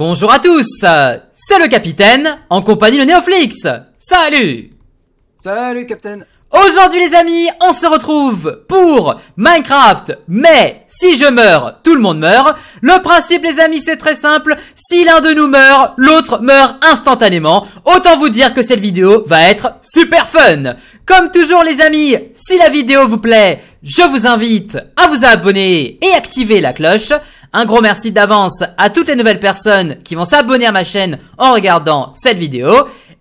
Bonjour à tous, c'est le capitaine en compagnie de Neoflix Salut Salut Capitaine Aujourd'hui les amis, on se retrouve pour Minecraft, mais si je meurs, tout le monde meurt. Le principe les amis c'est très simple, si l'un de nous meurt, l'autre meurt instantanément. Autant vous dire que cette vidéo va être super fun Comme toujours les amis, si la vidéo vous plaît, je vous invite à vous abonner et activer la cloche. Un gros merci d'avance à toutes les nouvelles personnes qui vont s'abonner à ma chaîne en regardant cette vidéo.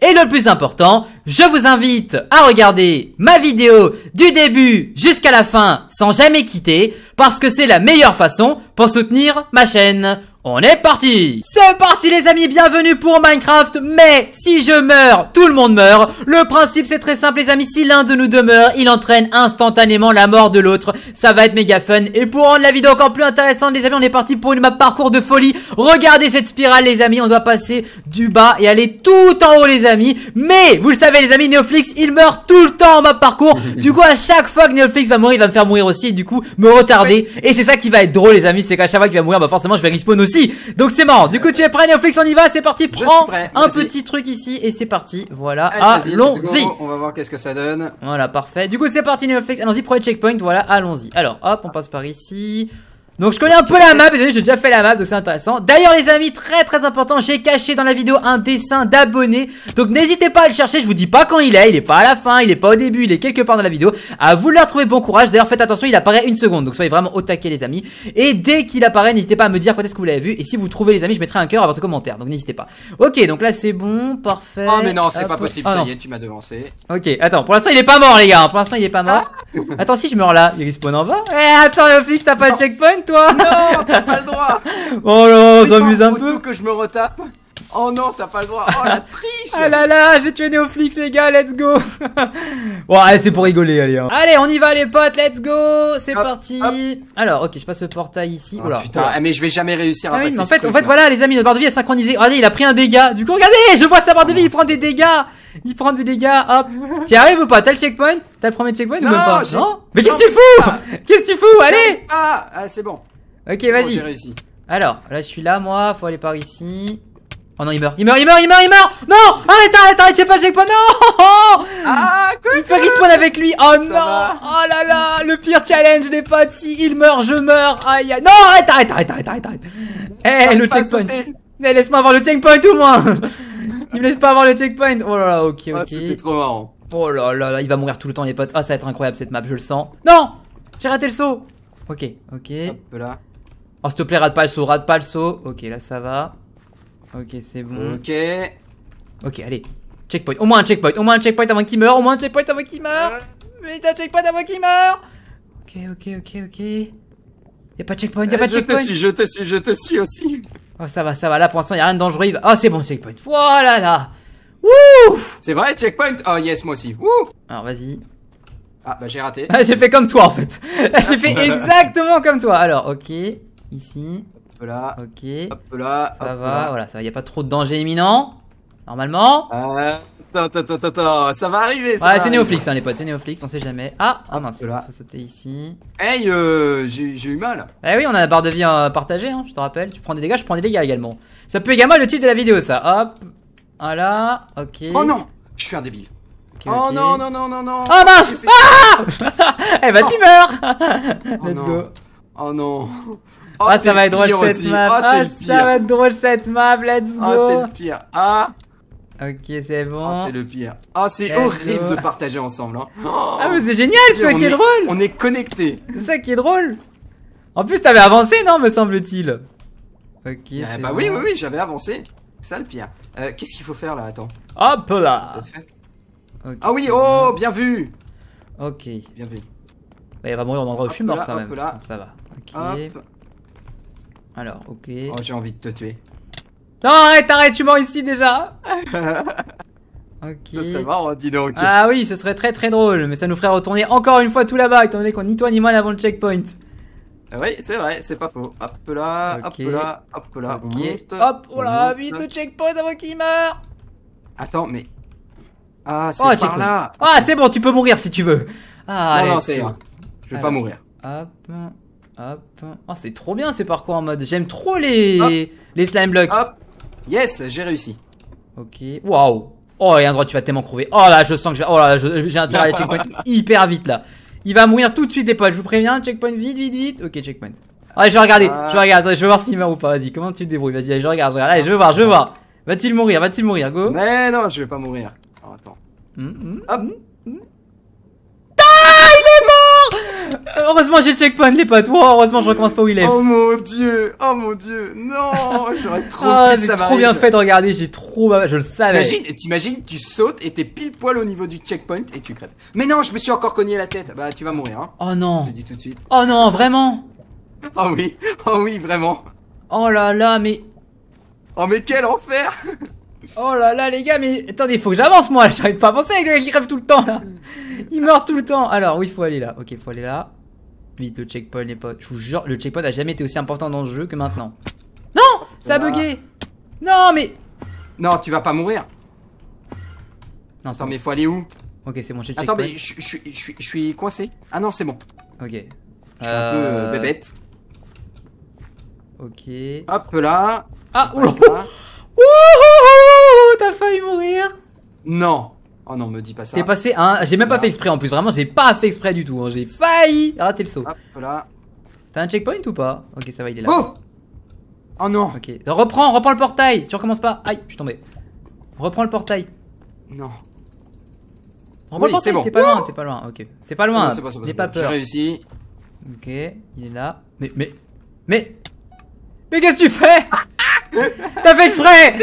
Et le plus important, je vous invite à regarder ma vidéo du début jusqu'à la fin sans jamais quitter parce que c'est la meilleure façon pour soutenir ma chaîne. On est parti C'est parti les amis, bienvenue pour Minecraft, mais si je meurs, tout le monde meurt. Le principe c'est très simple les amis, si l'un de nous demeure, il entraîne instantanément la mort de l'autre. Ça va être méga fun. Et pour rendre la vidéo encore plus intéressante les amis, on est parti pour une map parcours de folie. Regardez cette spirale les amis, on doit passer du bas et aller tout en haut les amis. Mais, vous le savez les amis, Neoflix il meurt tout le temps en map parcours. du coup à chaque fois que Neoflix va mourir, il va me faire mourir aussi et du coup me retarder. Et c'est ça qui va être drôle les amis, c'est qu'à chaque fois qu'il va mourir, bah forcément je vais respawn aussi donc c'est marrant. Du coup, tu es prêt, Neofix, on y va, c'est parti. Prends un petit truc ici et c'est parti. Voilà, allons-y. on va voir qu'est-ce que ça donne. Voilà, parfait. Du coup, c'est parti, Néoflix. Allons-y, premier checkpoint. Voilà, allons-y. Alors, hop, on passe par ici. Donc je connais un peu la map, les amis, j'ai déjà fait la map, donc c'est intéressant. D'ailleurs les amis, très très important, j'ai caché dans la vidéo un dessin d'abonné. Donc n'hésitez pas à le chercher, je vous dis pas quand il est, il est pas à la fin, il est pas au début, il est quelque part dans la vidéo. À vous de le trouver bon courage. D'ailleurs faites attention, il apparaît une seconde, donc soyez vraiment au taquet les amis. Et dès qu'il apparaît, n'hésitez pas à me dire quand est-ce que vous l'avez vu. Et si vous trouvez les amis, je mettrai un cœur à votre commentaire, donc n'hésitez pas. Ok, donc là c'est bon, parfait. Oh mais non, c'est pas possible, ça ah, y est, tu m'as devancé. Ok, attends, pour l'instant il est pas mort les gars, pour l'instant il est pas mort. Ah. attends si je meurs là, il respawn en bas. Eh, attends le t'as pas le checkpoint non, t'as pas le droit Oh là, on s'amuse un peu que je me retape Oh non, t'as pas le droit Oh la triche Ah là là, j'ai tué Neoflix les gars, let's go Bon, allez, c'est pour rigoler, allez hein. Allez, on y va les potes, let's go C'est parti Alors, ok, je passe le portail ici. Oh, Putain, ah, mais je vais jamais réussir à ah passer En fait, en fait voilà les amis, notre barre de vie est synchronisée. Regardez, il a pris un dégât. Du coup, regardez, je vois sa barre de vie, il prend des dégâts il prend des dégâts, hop. T'y arrives ou pas T'as le checkpoint T'as le premier checkpoint ou pas Non Mais qu'est-ce que tu fous Qu'est-ce que tu fous Allez Ah, ah c'est bon. Ok, vas-y. Bon, Alors, là, je suis là, moi. Faut aller par ici. Oh non, il meurt, il meurt, il meurt, il meurt, il meurt Non Arrête, arrête, arrête, j'ai pas le checkpoint, non Ah, quoi Il fait respawn avec lui, oh non Oh là là, le pire challenge, les potes, si il meurt, je meurs, aïe aïe Non, arrête, arrête, arrête, arrête, arrête, arrête Eh, le checkpoint Eh, laisse-moi avoir le checkpoint au moins il me laisse pas avoir le checkpoint. Oh là là, ok, ah, ok. Ah, c'était trop marrant. Oh là là il va mourir tout le temps, les potes. Ah, ça va être incroyable cette map, je le sens. Non J'ai raté le saut Ok, ok. Hop là. Oh, s'il te plaît, rate pas le saut, rate pas le saut. Ok, là ça va. Ok, c'est bon. Ok. Ok, allez. Checkpoint, au moins un checkpoint, au moins un checkpoint avant qu'il meure, au moins un checkpoint avant qu'il meure. Mais t'as checkpoint avant qu'il meure. Ok, ok, ok, ok. Y'a pas de checkpoint, y'a eh, pas de checkpoint. Je te suis, je te suis, je te suis aussi. Oh, ça va, ça va. Là, pour l'instant, il n'y a rien de dangereux. Oh, c'est bon, checkpoint. Voilà, là. Wouh C'est vrai, checkpoint Oh, yes, moi aussi. Wouh Alors, vas-y. Ah, bah, j'ai raté. j'ai fait comme toi, en fait. j'ai fait exactement comme toi. Alors, ok. Ici. Hop là. Ok. Hop là. Ça va, voilà, ça va. Il n'y a pas trop de danger imminent. Normalement. Euh, Attends, Ça va arriver, ça Ouais, c'est Néoflix, hein, les potes, c'est Néoflix, on sait jamais. Ah, ah mince, faut sauter ici. Hey, euh, j'ai eu mal. Eh oui, on a la barre de vie euh, partagée, hein, je te rappelle. Tu prends des dégâts, je prends des dégâts également. Ça peut également être le titre de la vidéo, ça. Hop, voilà, ok. Oh non, je suis un débile. oh non, non, non, non, non. Oh mince Ah Eh bah, tu meurs oh Let's go. Oh non. Ah, oh, ah, ça va être drôle cette aussi. map. Oh, ah, ça va être drôle cette map. Let's go. Oh, t'es le pire. Ah. Ok, c'est bon. Oh, le pire. Ah, oh, c'est horrible de partager ensemble. Hein. ah, mais c'est génial, c'est ça qui est, drôle. On est connecté C'est ça qui est drôle. En plus, t'avais avancé, non, me semble-t-il. Ok. Eh bah oui, oui, oui, j'avais avancé. C'est ça le pire. Euh, Qu'est-ce qu'il faut faire là Attends. Hop là. ah oui, oh, bien vu. Ok. Bien vu. Bah, il va mourir au endroit où je suis mort quand même. Ça va. Hop. Alors, ok. Oh, j'ai envie de te tuer. Non, arrête, arrête, tu mens ici déjà Ce serait marrant, dis donc. Ah oui, ce serait très très drôle, mais ça nous ferait retourner encore une fois tout là-bas, étant donné qu'on ni toi ni moi avant le checkpoint. Ah oui, c'est vrai, c'est pas faux. Hop là, hop là, hop là, monte. Hop, voilà, oh là, vite le checkpoint avant qu'il meure Attends, mais... Ah, c'est oh, là Ah, c'est bon, tu peux mourir si tu veux ah, Non, non, c'est... Je vais pas mourir. Hop, hop... Oh, c'est trop bien ces parcours en mode... J'aime trop les... les slime blocks. Yes, j'ai réussi. Ok. Waouh. Oh, il y a un droit, tu vas tellement crever. Oh là, je sens que je Oh là, j'ai intérêt à aller checkpoint hyper vite là. Il va mourir tout de suite, les potes. Je vous préviens. Checkpoint vite, vite, vite. Ok, checkpoint. Allez, je vais regarder. Je vais regarder. Je vais voir s'il meurt ou pas. Vas-y, comment tu te débrouilles Vas-y, je regarde, je regarde. Allez, je veux voir, je veux voir. Va-t-il mourir Va-t-il mourir Go. Mais non, je vais pas mourir. Oh, attends. -hmm. Euh, heureusement, j'ai le checkpoint, les potes. heureusement, je recommence pas où il est. Oh mon dieu, oh mon dieu, non, j'aurais trop ah, ça trop bien fait de regarder, j'ai trop, je le savais. T'imagines, tu sautes et t'es pile poil au niveau du checkpoint et tu crèves. Mais non, je me suis encore cogné la tête. Bah, tu vas mourir. Hein. Oh non. Je dis tout de suite. Oh non, vraiment. Oh oui, oh oui, vraiment. Oh là là, mais. Oh mais quel enfer Oh là là, les gars, mais attendez, il faut que j'avance moi, j'arrive pas à avancer avec le gars qui rêve tout le temps là. Il meurt tout le temps. Alors, oui, faut aller là. Ok, faut aller là. Vite, le checkpoint, les potes. Je vous jure, le checkpoint a jamais été aussi important dans ce jeu que maintenant. Non Ça a bugué Non, mais. Non, tu vas pas mourir. Non, Attends, bon. mais faut aller où Ok, c'est bon, checkpoint. je, suis coincé. Ah non, c'est bon. Ok. Je suis un peu bébête. Ok. Hop là. Ah, oula. Wouhou t'as failli mourir Non. Oh non, me dis pas ça. T'es passé un... J'ai même pas fait exprès en plus, vraiment, j'ai pas fait exprès du tout. Hein. J'ai failli rater le saut. Hop là. T'as un checkpoint ou pas Ok, ça va, il est là. Oh Oh non Ok, reprends, reprends le portail Tu recommences pas Aïe, je suis tombé. Reprends le portail. Non. Reprends le portail, t'es pas loin, t'es pas loin, ok. C'est pas loin, j'ai pas, peur. J'ai réussi. Ok, il est là. Mais, mais, mais Mais qu'est-ce que tu fais T'as fait exprès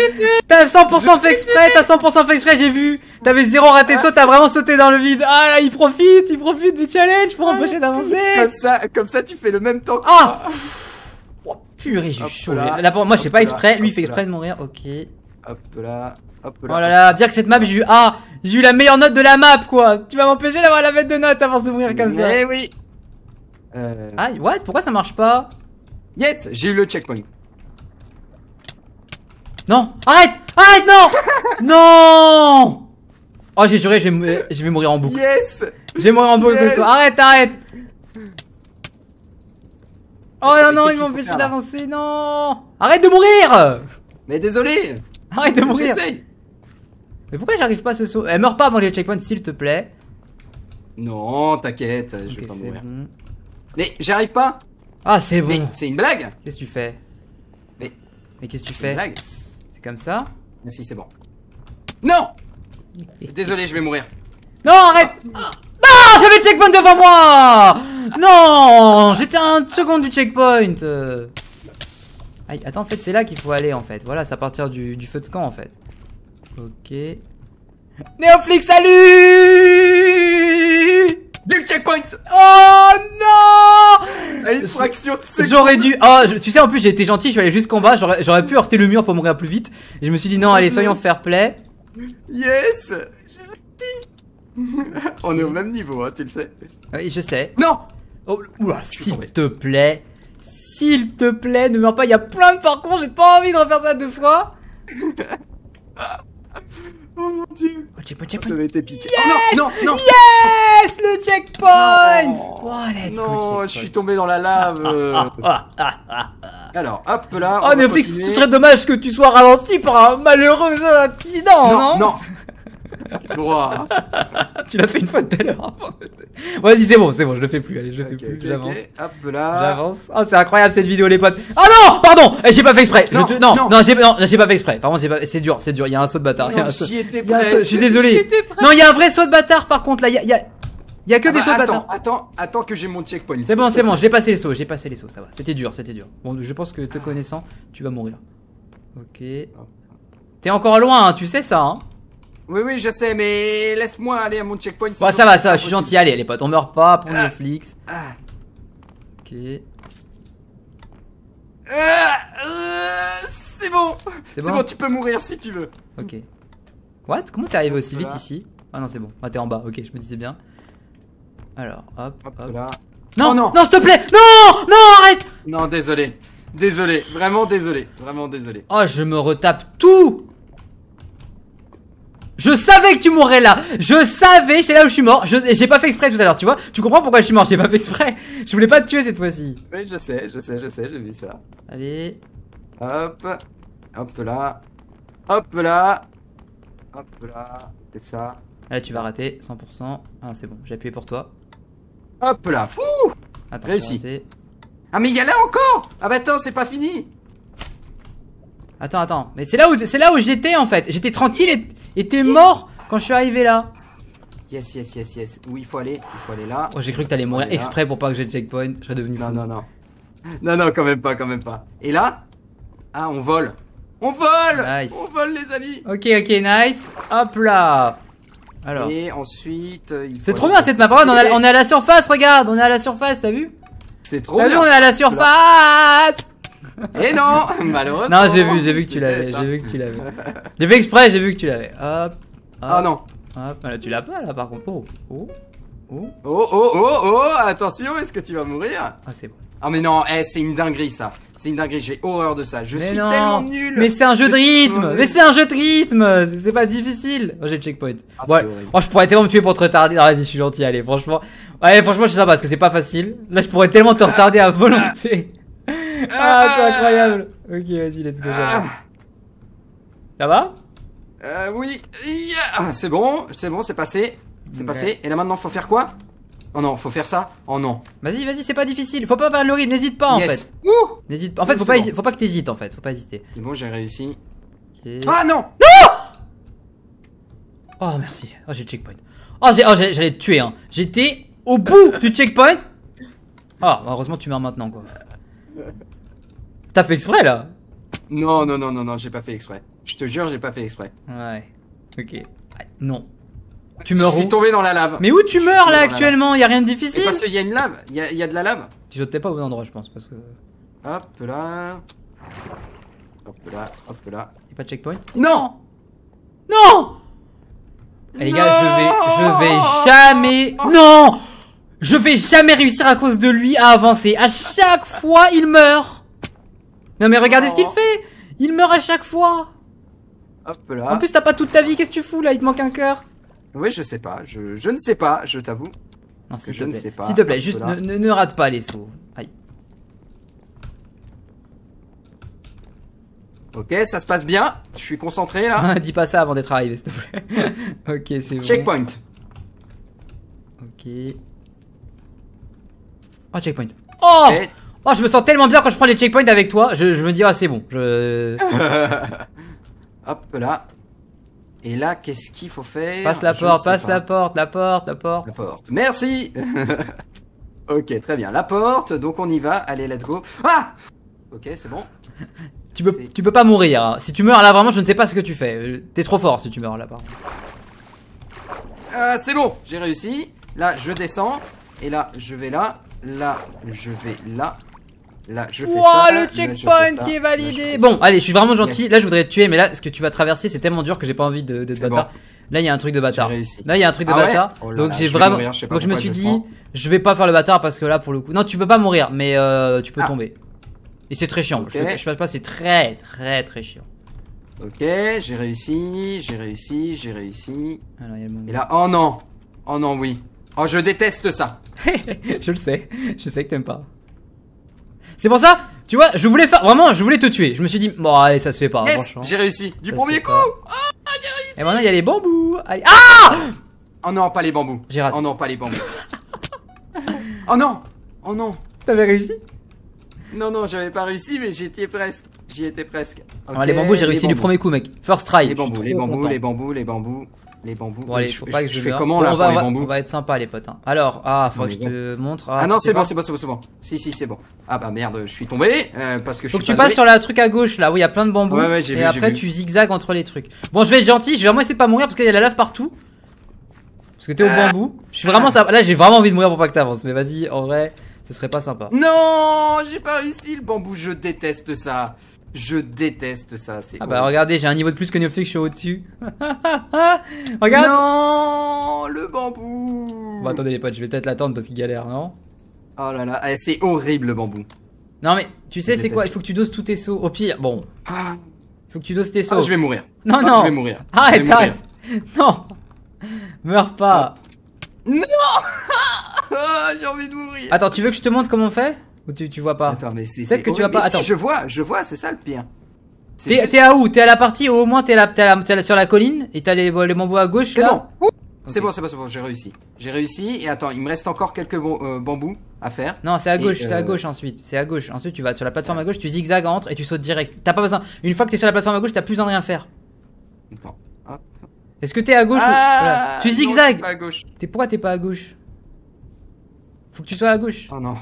T'as 100% fait exprès, t'as 100% fait exprès, j'ai vu T'avais zéro raté de saut, t'as vraiment sauté dans le vide Ah là, il profite, il profite du challenge pour ah, empêcher d'avancer Comme ça, comme ça, tu fais le même temps que Ah moi. Oh, Purée, j'ai chaud Moi, je fais pas exprès, lui, il fait exprès de mourir, ok. Hop là, hop là. Oh là là, dire que cette map, j'ai eu Ah J'ai eu la meilleure note de la map, quoi Tu vas m'empêcher d'avoir la bête de note avant de mourir comme ça Eh oui euh... what Pourquoi ça marche pas Yes J'ai eu le checkpoint non Arrête Arrête, non Non Oh, j'ai juré, je vais, vais mourir en boucle. Yes Je vais mourir en boucle yes toi. Arrête, arrête Oh non, non, ils m'ont empêché d'avancer, non Arrête de mourir Mais désolé Arrête de mourir Mais pourquoi j'arrive pas à ce saut Elle eh, meurt pas avant les checkpoints, s'il te plaît. Non, t'inquiète, je vais pas mourir. Mais j'arrive pas Ah, c'est bon Mais c'est une blague Qu'est-ce que tu fais Mais, Mais qu'est-ce que tu fais comme ça. Mais si, c'est bon. Non Désolé, je vais mourir. Non, arrête Non, j'avais le checkpoint devant moi Non J'étais un second seconde du checkpoint euh. Aïe, attends, en fait, c'est là qu'il faut aller, en fait. Voilà, c'est à partir du, du, feu de camp, en fait. Ok. Néoflix, salut le checkpoint Oh non Une fraction de seconde J'aurais dû... Oh, tu sais, en plus, j'ai été gentil, je suis allé jusqu'en bas, j'aurais pu heurter le mur pour mourir plus vite. je me suis dit, non, allez, soyons fair play. Yes On est au même niveau, hein, tu le sais. Oui, je sais. Non Oh, s'il te plaît. S'il te plaît, ne meurs pas, il y a plein de parcours, j'ai pas envie de refaire ça deux fois Oh mon dieu Oh, checkpoint, checkpoint Ça avait été piqué yes non, non, non Yes Le checkpoint oh, let's non go, Non, je suis tombé dans la lave Alors, hop là Oh, on ce serait dommage que tu sois ralenti par un malheureux accident, non, non Ah. tu l'as fait une fois tout à l'heure. Hein, vas-y, c'est bon, c'est bon, je le fais plus. Allez, je le fais plus. J'avance. J'avance. Oh, c'est incroyable cette vidéo, les potes. Oh non, pardon, eh, j'ai pas fait exprès. Non, non, j'ai pas fait exprès. Par c'est dur, c'est dur. Il y a un saut de bâtard. Non, prêt, Je suis désolé. Non, il y a un vrai saut de bâtard. Par contre, là, il y a, a que ah des bah, sauts de attends, attends, attends que j'ai mon checkpoint. C'est bon, c'est bon, j'ai passé les sauts, j'ai passé les sauts, ça va. C'était dur, c'était dur. Bon, je pense que te connaissant, tu vas mourir. Ok. T'es encore loin, hein, tu sais ça, hein oui, oui, je sais, mais laisse-moi aller à mon checkpoint. Bon, ça va, ça je suis gentil. Allez, les potes, on meurt pas pour ah, Netflix. Ah. Ok. Ah, euh, c'est bon C'est bon, tu peux mourir si tu veux. Ok. What Comment t'es arrivé aussi vite ici Ah non, c'est bon. Ah, t'es en bas, ok, je me disais bien. Alors, hop, hop. Non, oh, non, non, s'il te plaît Non Non, arrête Non, désolé. Désolé, vraiment désolé. Vraiment désolé. Oh, je me retape tout je savais que tu mourrais là Je savais, c'est là où je suis mort. J'ai pas fait exprès tout à l'heure, tu vois Tu comprends pourquoi je suis mort, j'ai pas fait exprès. Je voulais pas te tuer cette fois-ci. Oui, je sais, je sais, je sais, j'ai vu ça. Allez. Hop. Hop là. Hop là. Hop là. C'est ça. Là, tu vas rater, 100%. Ah, c'est bon, j'ai appuyé pour toi. Hop là. Fou Réussi. Ah, mais il y a là encore Ah bah attends, c'est pas fini Attends, attends. Mais c'est là où, c'est là où j'étais en fait. J'étais tranquille et... Et t'es mort quand je suis arrivé là. Yes, yes, yes, yes. Où il faut aller, il faut aller là. Oh, j'ai cru que t'allais mourir exprès pour pas que j'ai le checkpoint. Je devenu non, Non, non, non. Non, quand même pas, quand même pas. Et là Ah, on vole. On vole On vole, les amis Ok, ok, nice. Hop là Alors. Et ensuite. Euh, C'est trop bien cette map. On, on est à la surface, regarde On est à la surface, t'as vu C'est trop bien. T'as vu, on est à la surface Et non, malheureusement. Non, j'ai vu, j'ai vu que tu l'avais, j'ai hein. vu que tu l'avais. J'ai fait exprès, j'ai vu que tu l'avais. Hop, Ah non. Hop, ah tu l'as pas là par contre. Oh, oh, oh, oh. Oh, oh, oh, attention, est-ce que tu vas mourir Ah c'est bon. Ah mais non, eh, c'est une dinguerie ça. C'est une dinguerie, j'ai horreur de ça. Je suis tellement nul. Mais c'est un jeu de rythme. Mais c'est un jeu de rythme. C'est pas difficile. Oh, j'ai le checkpoint. Ah, ouais. Oh, je pourrais tellement me tuer pour te retarder. Ah, vas-y, je suis gentil. Allez, franchement. ouais franchement, je suis sympa parce que c'est pas facile. Là, je pourrais tellement te retarder à volonté. Ah, ah, c'est ah, incroyable. Ah. Ok, vas-y, let's go. Ça va euh, Oui. c'est bon, c'est bon, c'est passé. C'est passé. Et là maintenant, faut faire quoi Oh non, faut faire ça. Oh non. Vas-y, vas-y, c'est pas difficile. Faut pas faire le rythme. N'hésite pas en fait. N'hésite pas. En fait, faut pas, faut pas que t'hésites en fait. Faut pas hésiter. C'est bon, j'ai réussi. Ah non Non Oh merci. Oh j'ai le checkpoint. Oh, oh j'allais te tuer hein. J'étais au bout du checkpoint. Oh heureusement tu meurs maintenant quoi. T'as fait exprès là Non, non, non, non, non, j'ai pas fait exprès. Je te jure, j'ai pas fait exprès. Ouais. Ok. Ah, non. Tu meurs Je suis tombé dans la lave. Mais où tu meurs là actuellement y'a rien de difficile. parce qu'il y a une lave, Y'a y a, de la lave. Tu sautes pas au bon endroit, je pense, parce que Hop là. Hop là, hop là. Y'a pas de checkpoint. Non Non eh, Les gars, je vais, je vais jamais. Non je vais jamais réussir à cause de lui à avancer. À chaque fois, il meurt. Non mais regardez ce qu'il fait. Il meurt à chaque fois. Hop là. En plus, t'as pas toute ta vie. Qu'est-ce que tu fous là Il te manque un cœur. Oui, je sais pas. Je, ne sais pas, je t'avoue. Non, s'il te, plaît. S'il te plaît, juste ne, rate pas les sauts. Aïe. Ok, ça se passe bien. Je suis concentré là. Dis pas ça avant d'être arrivé, s'il te plaît. ok, c'est bon. Checkpoint. Ok. Ah, oh, checkpoint. Oh je me sens tellement bien quand je prends les checkpoints avec toi. Je, me dis, ah, c'est bon. Hop là. Et là, qu'est-ce qu'il faut faire Passe la porte, passe la porte, la porte, la porte. La porte. Merci Ok, très bien. La porte, donc on y va. Allez, let's go. Ah Ok, c'est bon. tu, peux, tu peux pas mourir. Hein. Si tu meurs là, vraiment, je ne sais pas ce que tu fais. T'es trop fort si tu meurs là ah, c'est bon, j'ai réussi. Là, je descends. Et là, je vais là. Là, je vais là. Là, je fais wow, ça. le checkpoint qui est validé. bon, allez, je suis vraiment gentil. Là, je voudrais te tuer, mais là, ce que tu vas traverser, c'est tellement dur que j'ai pas envie de, Là, il y a un truc de bâtard. Là, il y a un truc de ah bâtard. Oh donc j'ai vraiment. donc je me suis dit, je vais pas faire le bâtard parce que là, pour le coup, non, tu peux pas mourir, mais euh, tu peux ah. tomber. Et c'est très chiant. Je, pas, c'est très, très, très chiant. Ok, j'ai réussi, j'ai réussi, j'ai réussi. Et là, oh non, oh non, oui. Oh, je déteste ça. je le sais. Je sais que t'aimes pas. C'est pour ça, tu vois, je voulais faire. Vraiment, je voulais te tuer. Je me suis dit, bon, allez, ça se fait pas. j'ai réussi. Du premier coup. Oh, j'ai réussi. Et maintenant, il y a les bambous. Ah Oh non, pas les bambous. J'ai raté. Oh non, pas les bambous. oh non Oh non T'avais réussi Non, non, j'avais pas réussi, mais j'y étais presque. J'y étais presque. Ah, les bambous, j'ai réussi du premier coup, mec. First try. les bambous, les bambous, les bambous, les bambous les bambous. je, fais comment là on va, On va être sympa les potes. Hein. Alors, ah, faut que ah, je te montre. Ah, ah, non, c'est bon, c'est bon, c'est bon, c'est bon. Si, si, c'est bon. Ah bah merde, je suis tombé euh, parce que je. Faut que tu passes sur la truc à gauche là où il y a plein de bambous. Et après tu zigzags entre les trucs. Bon, je vais être gentil, je vais vraiment essayer de pas mourir parce qu'il y a de la lave partout. Parce que t'es au euh, bambou. Je suis vraiment sympa. Là, j'ai vraiment envie de mourir pour pas que t'avances. Mais vas-y, en vrai, ce serait pas sympa. Non, j'ai pas réussi le bambou. Je déteste ça. Je déteste ça. C'est ah bah regardez, j'ai un niveau de plus que Neofix, je suis au-dessus. Regarde. Non, le bambou. Bon, attendez les potes, je vais peut-être l'attendre parce qu'il galère, non Oh là là, eh, c'est horrible le bambou. Non mais tu sais c'est quoi Il faut que tu doses tous tes sauts. Au pire, bon. Ah. Il faut que tu doses tes ah, sauts. Ah, je vais mourir. Non ah, non. Je vais mourir. Arrête, arrête. Non. Meurs pas. Non. j'ai envie de mourir. Attends, tu veux que je te montre comment on fait ou tu, vois pas Attends, mais c'est. peut que tu pas. Attends. je vois, je vois, c'est ça le pire. T'es à où T'es à la partie où au moins t'es là, sur la colline et t'as les, les bambous à gauche là oh. C'est bon, c'est bon, c'est bon, j'ai réussi. J'ai réussi, et attends, il me reste encore quelques euh, bambous à faire. Non, c'est à gauche, c'est à euh, gauche ensuite, c'est à gauche. Ensuite, tu vas sur la plateforme à gauche, tu zigzags, entre et tu sautes direct. T'as pas besoin, une fois que t'es sur la plateforme à gauche, t'as plus en de rien faire. Est-ce que t'es à gauche ou... Ah, tu zigzags Pourquoi t'es pas à gauche Faut que tu sois à gauche. Oh non.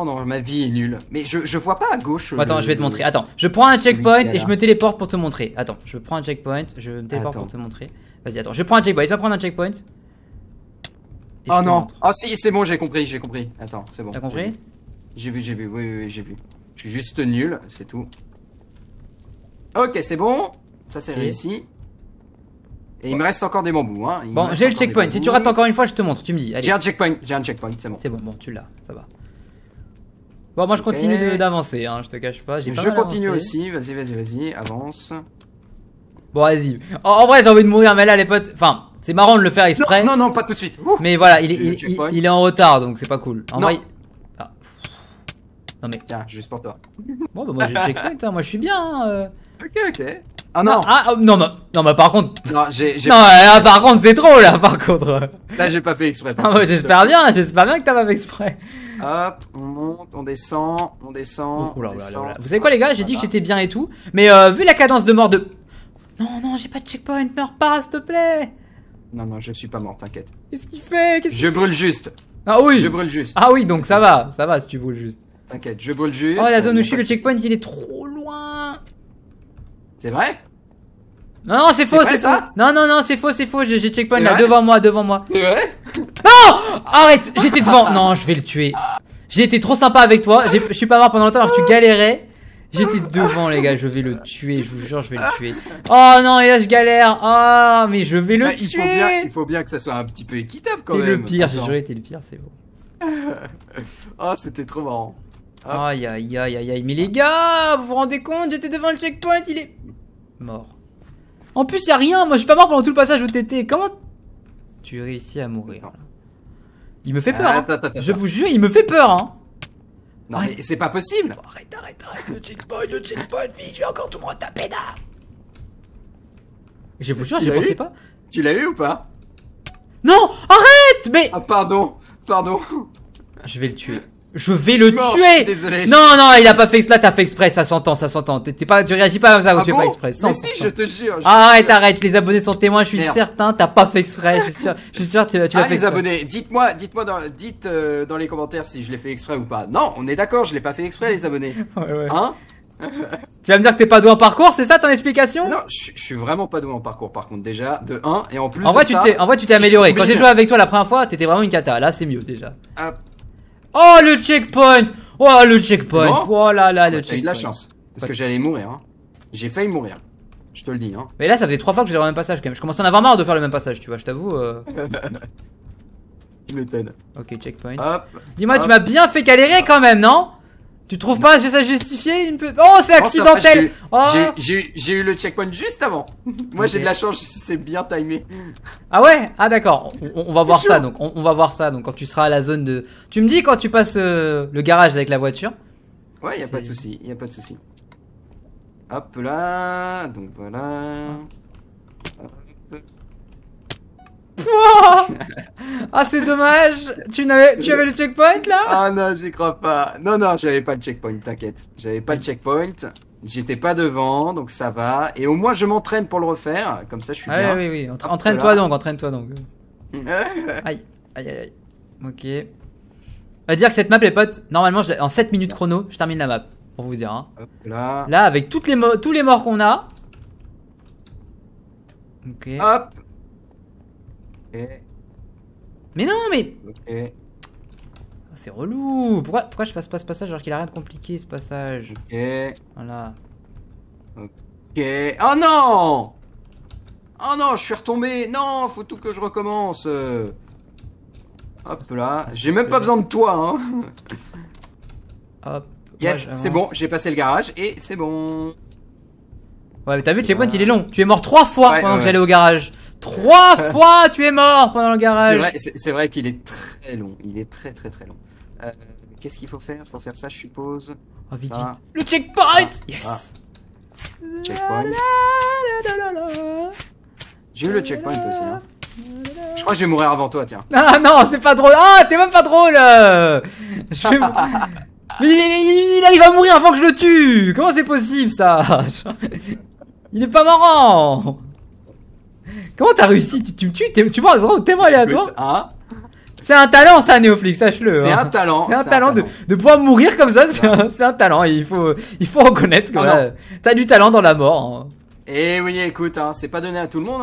Oh non, ma vie est nulle. Mais je, vois pas à gauche. Attends, euh, je vais te montrer. Attends, je prends un checkpoint et je me téléporte pour te montrer. Attends, je prends un checkpoint, je me téléporte pour te montrer. Vas-y, attends, je prends un checkpoint. Il va prendre un checkpoint. oh non. Oh si, c'est bon, j'ai compris, j'ai compris. Attends, c'est bon. T'as compris J'ai vu, j'ai vu, oui, oui, j'ai vu. Je suis juste nul, c'est tout. Ok, c'est bon. Ça, c'est réussi. Et il me reste encore des bambous. Hein. bon, j'ai le checkpoint. Si tu rates encore une fois, je te montre. Tu me dis. J'ai un checkpoint. J'ai un checkpoint. C'est bon. C'est bon, bon, tu l'as. Ça va. Bon, moi je continue d'avancer, hein, je te cache pas. J'ai je continue aussi, vas-y, vas-y, vas-y, avance. Bon, vas-y. En, vrai, j'ai envie de mourir, mais là, les potes. Enfin, c'est marrant de le faire exprès. Non, non, pas tout de suite. mais voilà, il, est en retard, donc c'est pas cool. En non. vrai. Ah. Non, mais. Tiens, juste pour toi. Bon, bah, moi j'ai checkpoint, hein, moi je suis bien. Hein, euh. Ok, ok. Ah non. Ah, ah, non, non, par contre. Non, j'ai. Non, euh, par contre, c'est trop là, par contre. Là, j'ai pas fait exprès. Ah, j'espère bien, j'espère bien que t'as pas fait exprès. Hop, on monte, on descend, on descend. Vous savez quoi, les gars J'ai dit que j'étais bien et tout, mais euh, vu la cadence de mort de. Non, non, j'ai pas de checkpoint, meurs pas, s'il te plaît. Non, non, je suis pas mort, t'inquiète. Qu'est-ce qu'il fait Je brûle juste. Ah oui. Je brûle juste. Ah oui, donc ça va, ça va si tu brûles juste. T'inquiète, je brûle juste. Oh, la zone où je suis, le checkpoint, il est trop loin. C'est vrai non, non, c'est faux, c'est faux. Non, non, non, c'est faux, c'est faux. J'ai checkpoint là devant moi, devant moi. Non Arrête, j'étais devant. non, je vais le tuer. J'étais trop sympa avec toi. Je suis pas mort pendant longtemps alors tu galérais. J'étais devant, les gars. Je vais le tuer. Je vous jure, je vais le tuer. Oh non, et là, je galère. oh, mais je vais le tuer. Bah, il faut, bien, il faut bien que ça soit un petit peu équitable quand même. T'es le pire, j'ai joué t'es le pire, c'est bon. oh, c'était trop marrant. Ah. Aïe, aïe, aïe, aïe, aïe. Mais les gars, vous vous rendez compte J'étais devant le checkpoint, il est mort. En plus, y a rien. Moi, je suis pas mort pendant tout le passage où t'étais, Comment tu réussis à mourir Il me fait peur. Hein. je vous jure, il me fait peur. Hein. Non, mais c'est pas possible. arrête, arrête, arrête. Le checkpoint, le checkpoint, fille. Je vais encore tout me retaper là. Je vous jure, j'y pensais pas. Tu l'as eu ou pas Non Arrête Mais Ah, pardon. Pardon. Je vais le tuer. Je vais le tuer Non, non, il a pas fait exprès, t'as fait exprès, ça s'entend, ça s'entend. pas, tu réagis pas comme ça ah tu fais pas exprès. Mais si, je te jure. Ah, arrête, arrête, les abonnés sont témoins, je suis certain, t'as pas fait exprès, je suis sûr, je suis sûr tu, tu as ah, fait les abonnés, dites-moi, dites-moi dans, euh, dans les commentaires si je l'ai fait exprès ou pas. Non, on est d'accord, je l'ai pas fait exprès, les abonnés. ouais, ouais. Hein tu vas me dire que t'es pas doué en parcours, c'est ça ton explication Non, je, suis vraiment pas doué en parcours par contre déjà, de 1 et en plus... En vrai, tu t'es amélioré. Quand j'ai joué avec toi la première fois, t'étais vraiment une cata, là c'est mieux déjà. Oh le checkpoint Oh le checkpoint Oh là le checkpoint J'ai eu de la chance, parce que j'allais mourir. Hein. J'ai failli mourir. Je te le dis. Hein. Mais là ça fait trois fois que j'ai le même passage quand même. Je commence à en avoir marre de faire le même passage, tu vois, je t'avoue. Euh. tu m'étonnes. Ok, checkpoint. Dis-moi, tu m'as bien fait galérer quand même, non tu trouves pas ça justifié une... Oh, c'est accidentel oh. J'ai eu le checkpoint juste avant. Moi, j'ai de la chance, c'est bien timé. Ah ouais Ah d'accord, on, va voir ça. Donc, on, va voir ça. Donc, quand tu seras à la zone de... Tu me dis quand tu passes euh, le garage avec la voiture Ouais, y a pas de souci, y a pas de souci. Hop là, donc voilà. Hop Pouah ah, c'est dommage tu, n'avais, tu avais le checkpoint là Ah non, j'y crois pas. Non, non, j'avais pas le checkpoint, t'inquiète. J'avais pas le checkpoint. J'étais pas devant, donc ça va. Et au moins, je m'entraîne pour le refaire. Comme ça, je suis ah, bien. Oui, oui, entraîne-toi donc, entraîne-toi donc. aïe, aïe, aïe, Ok. On va dire que cette map, les potes, normalement, en 7 minutes chrono, je termine la map. Pour vous dire. Hein. là. avec toutes les tous les morts qu'on a. Ok. Hop, mais non, mais. C'est relou. Pourquoi, pourquoi je passe pas ce passage alors qu'il a rien de compliqué ce passage Ok. Voilà. Ok. Oh non Oh non, je suis retombé. Non, faut tout que je recommence. Hop là. J'ai même pas besoin de toi. Hein. Hop. Yes, c'est bon. J'ai passé le garage et c'est bon. Ouais, mais t'as vu, le checkpoint il est long. Tu es mort trois fois pendant que j'allais au garage. Trois fois tu es mort pendant le garage C'est vrai, qu'il est très long. Il est très très très long. Euh, qu'est-ce qu'il faut faire Faut faire ça, je suppose. Oh, vite, vite. Le checkpoint ah. Yes ah. Checkpoint. J'ai eu le checkpoint aussi. Hein. Je crois que je vais mourir avant toi, tiens. Ah non, c'est pas drôle. Ah, t'es même pas drôle. il, il, il, arrive à mourir avant que je le tue. Comment c'est possible ça Il est pas marrant. Comment t'as réussi tu, me tues Tu vois au témoin aléatoire C'est un talent ça, Néoflix, sache-le. C'est hein. un talent. C'est un, talent, de, pouvoir mourir comme ça, c'est un, talent. il faut, il faut reconnaître que ah t'as du talent dans la mort. Hein. Eh oui, écoute, hein, c'est pas donné à tout le monde.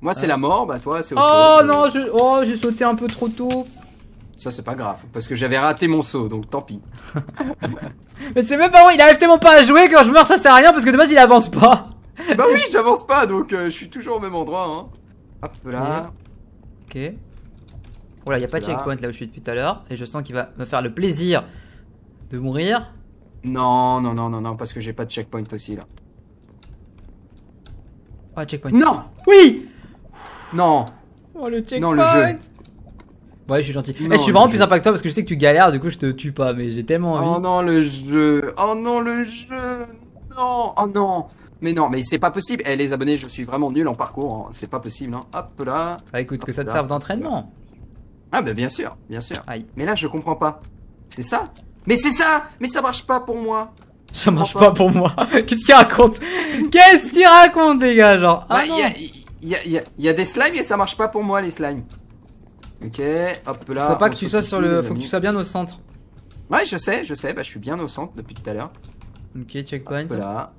Moi, c'est ah. la mort, bah toi, c'est oh, Non, oh, j'ai sauté un peu trop tôt. Ça, c'est pas grave, parce que j'avais raté mon saut, donc tant pis. Mais c'est même pas bon, il arrive tellement pas à jouer, quand je meurs, ça sert à rien, parce que de base, il avance pas bah oui, j'avance pas, donc euh, je suis toujours au même endroit. Hein. Hop là. Ok. Oh là, y a pas de checkpoint là où je suis depuis tout à l'heure, et je sens qu'il va me faire le plaisir de mourir. Non, non, non, non, non, parce que j'ai pas de checkpoint aussi là. oh, checkpoint. Non Oui Non Oh le checkpoint Non, le jeu. Ouais, je suis gentil. Mais eh, je suis vraiment plus sympa que toi parce que je sais que tu galères, du coup je te tue pas, mais j'ai tellement oh envie. Oh non, le jeu Oh non, le jeu Non Oh non mais non, mais c'est pas possible. Eh, les abonnés, je suis vraiment nul en parcours. Hein. C'est pas possible. Hein. Hop là. Bah écoute, que ça te serve d'entraînement. Ah, bah bien sûr, bien sûr. Mais là, je comprends pas. C'est ça Mais c'est ça Mais ça marche pas pour moi. Ça marche pas. pour moi. Qu'est-ce qu'il raconte Qu'est-ce qu'il raconte, les gars Genre, ah, bah, Il y a, des slimes et ça marche pas pour moi, les slimes. Ok, hop là. Faut pas que tu sois sur le. Faut que tu sois bien au centre. Ouais, je sais, je sais. Bah, je suis bien au centre depuis tout à l'heure. Ok, checkpoint. Hop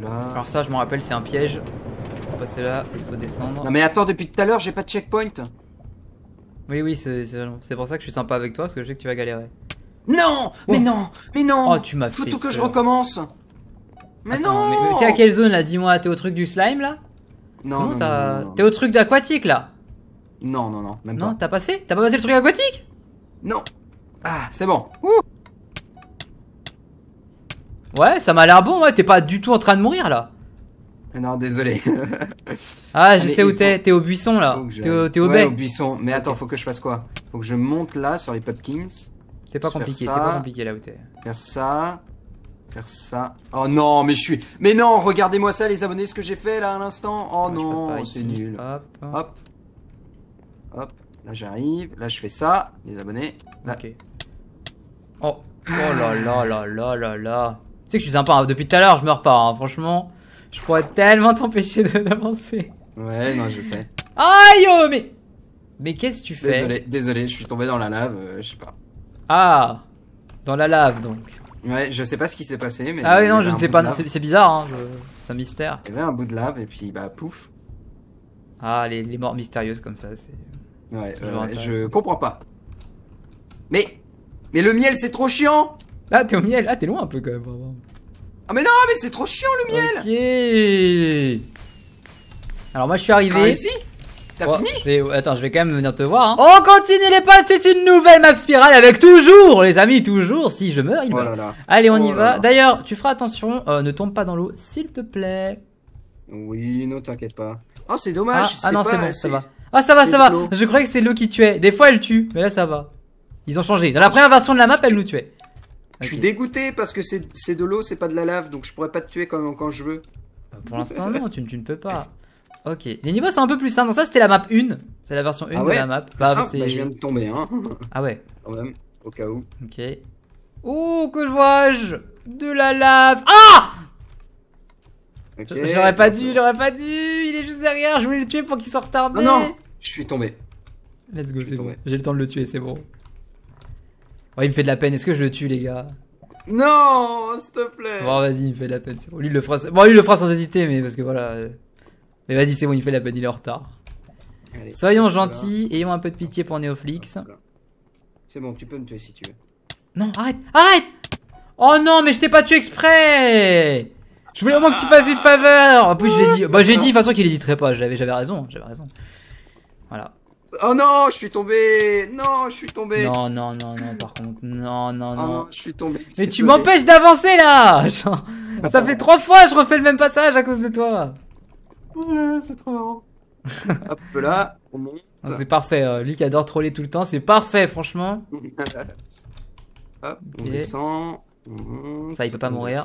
alors ça, je m'en rappelle, c'est un piège. Faut passer là, il faut descendre. Non mais attends, depuis tout à l'heure, j'ai pas de checkpoint. Oui, oui, c'est pour ça que je suis sympa avec toi, parce que je sais que tu vas galérer. Non oh. Mais non Mais non Oh, tu m'as fait Faut tout que je recommence Mais non Mais, t'es à quelle zone, là Dis-moi, t'es au truc du slime, là Non, non, T'es au truc d'aquatique, là Non, non, non, même non, pas. t'as passé T'as pas passé le truc aquatique Non Ah, c'est bon Ouais, ça m'a l'air bon, ouais, t'es pas du tout en train de mourir là. Non, désolé. ah, je sais où t'es, t'es au buisson là. T'es au, buisson. Mais attends, faut que je fasse quoi Faut que je monte là sur les pumpkins. C'est pas compliqué, c'est pas compliqué là où t'es. Faire ça. Faire ça. Oh non, mais je suis. Mais non, regardez-moi ça, les abonnés, ce que j'ai fait là à l'instant. Oh non, c'est nul. Hop. Hop. Hop. Là, j'arrive. Là, je fais ça. Les abonnés. Ok. Oh. Oh là là là là là là sais que je suis sympa, hein. depuis tout à l'heure je meurs pas, hein. franchement. Je pourrais tellement t'empêcher d'avancer. Ouais, non, je sais. Aïe, oh, mais. Mais qu'est-ce que tu fais Désolé, désolé, je suis tombé dans la lave, euh, je sais pas. Ah Dans la lave donc. Ouais, je sais pas ce qui s'est passé, mais. Ah oui, non, je ne sais pas, c'est bizarre, hein, c'est un mystère. Il y avait un bout de lave et puis bah pouf. Ah, les, morts mystérieuses comme ça, c'est. Ouais, je comprends pas. Mais. Mais le miel, c'est trop chiant ah, t'es au miel. Ah, t'es loin un peu quand même. Ah, mais non, mais c'est trop chiant le miel. Ok. Alors, moi, je suis arrivé. Ah, T'as oh, fini Attends, je vais quand même venir te voir. Hein. On continue les potes, c'est une nouvelle map spirale avec toujours, les amis, toujours. Si je meurs, il oh meurt. Allez, on y oh va. D'ailleurs, tu feras attention, euh, ne tombe pas dans l'eau, s'il te plaît. Oui, non, t'inquiète pas. Oh, c'est dommage. Ah, ah non, c'est bon, ça va. Ah, ça va, ça va. Je croyais que c'était l'eau qui tuait. Des fois, elle tue, mais là, ça va. Ils ont changé. Dans la ah, première version de la map, elle nous tuait. Je suis dégoûté parce que c'est de l'eau, c'est pas de la lave, donc je pourrais pas te tuer quand, quand je veux. Bah, pour l'instant, non, tu, ne peux pas. Ok, les niveaux c'est un peu plus simple. Donc, ça, c'était la map 1. C'est la version 1 ah de la map. Bah, ouais, bah, je viens de tomber, hein. Ah ouais. au cas où. Ok. Oh, que vois-je De la lave. Ah J'aurais pas dû, j'aurais pas dû. Il est juste derrière, je voulais le tuer pour qu'il soit retardé. Non, non, je suis tombé. Let's go, c'est bon. J'ai le temps de le tuer, c'est bon. Oh, il me fait de la peine, est-ce que je le tue, les gars Non, s'il te plaît Bon, vas-y, il me fait de la peine, c'est bon. Lui, le fera... le sans hésiter, mais parce que voilà... Mais vas-y, c'est bon, il me fait de la peine, il est en retard. Soyons gentils, ayons un peu de pitié pour Neoflix. C'est bon, tu peux me tuer si tu veux. Non, arrête Arrête Oh non, mais je t'ai pas tué exprès Je voulais au moins que tu fasses une faveur En plus, je dit. Bah, j'ai dit, de toute façon, qu'il hésiterait pas. J'avais raison, j'avais raison. Voilà. Oh non, je suis tombé. Non, je suis tombé. Non, non, non, non, par contre. Non, non, ah non. non je suis tombé. Mais tu m'empêches d'avancer là ah Ça fait trois fois, je refais le même passage à cause de toi. Oh c'est trop marrant. Hop là, on monte. Ah, c'est parfait, euh, lui qui adore troller tout le temps, c'est parfait, franchement. Hop, on descend. ça, il peut pas mourir.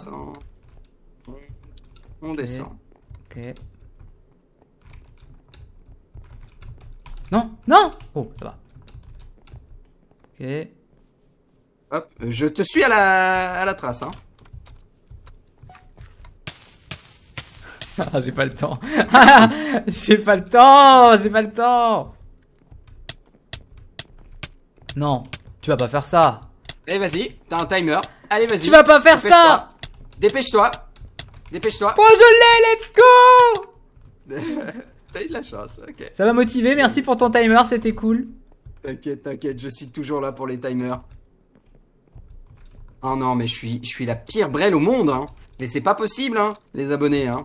on descend. Ok. Non Non Oh, ça va. Ok. Hop, je te suis à la, à la trace, hein. ah, j'ai pas le temps. j'ai pas le temps, j'ai pas le temps. Non, tu vas pas faire ça. Allez, vas-y, t'as un timer. Allez, vas-y. Tu vas pas faire ça. Dépêche-toi. Dépêche-toi. Oh, je l'ai, let's go la Ça m'a motivé, merci pour ton timer, c'était cool. T'inquiète, t'inquiète, je suis toujours là pour les timers. Oh non, mais je suis, je suis la pire brelle au monde, hein. Mais c'est pas possible, hein, les abonnés, hein.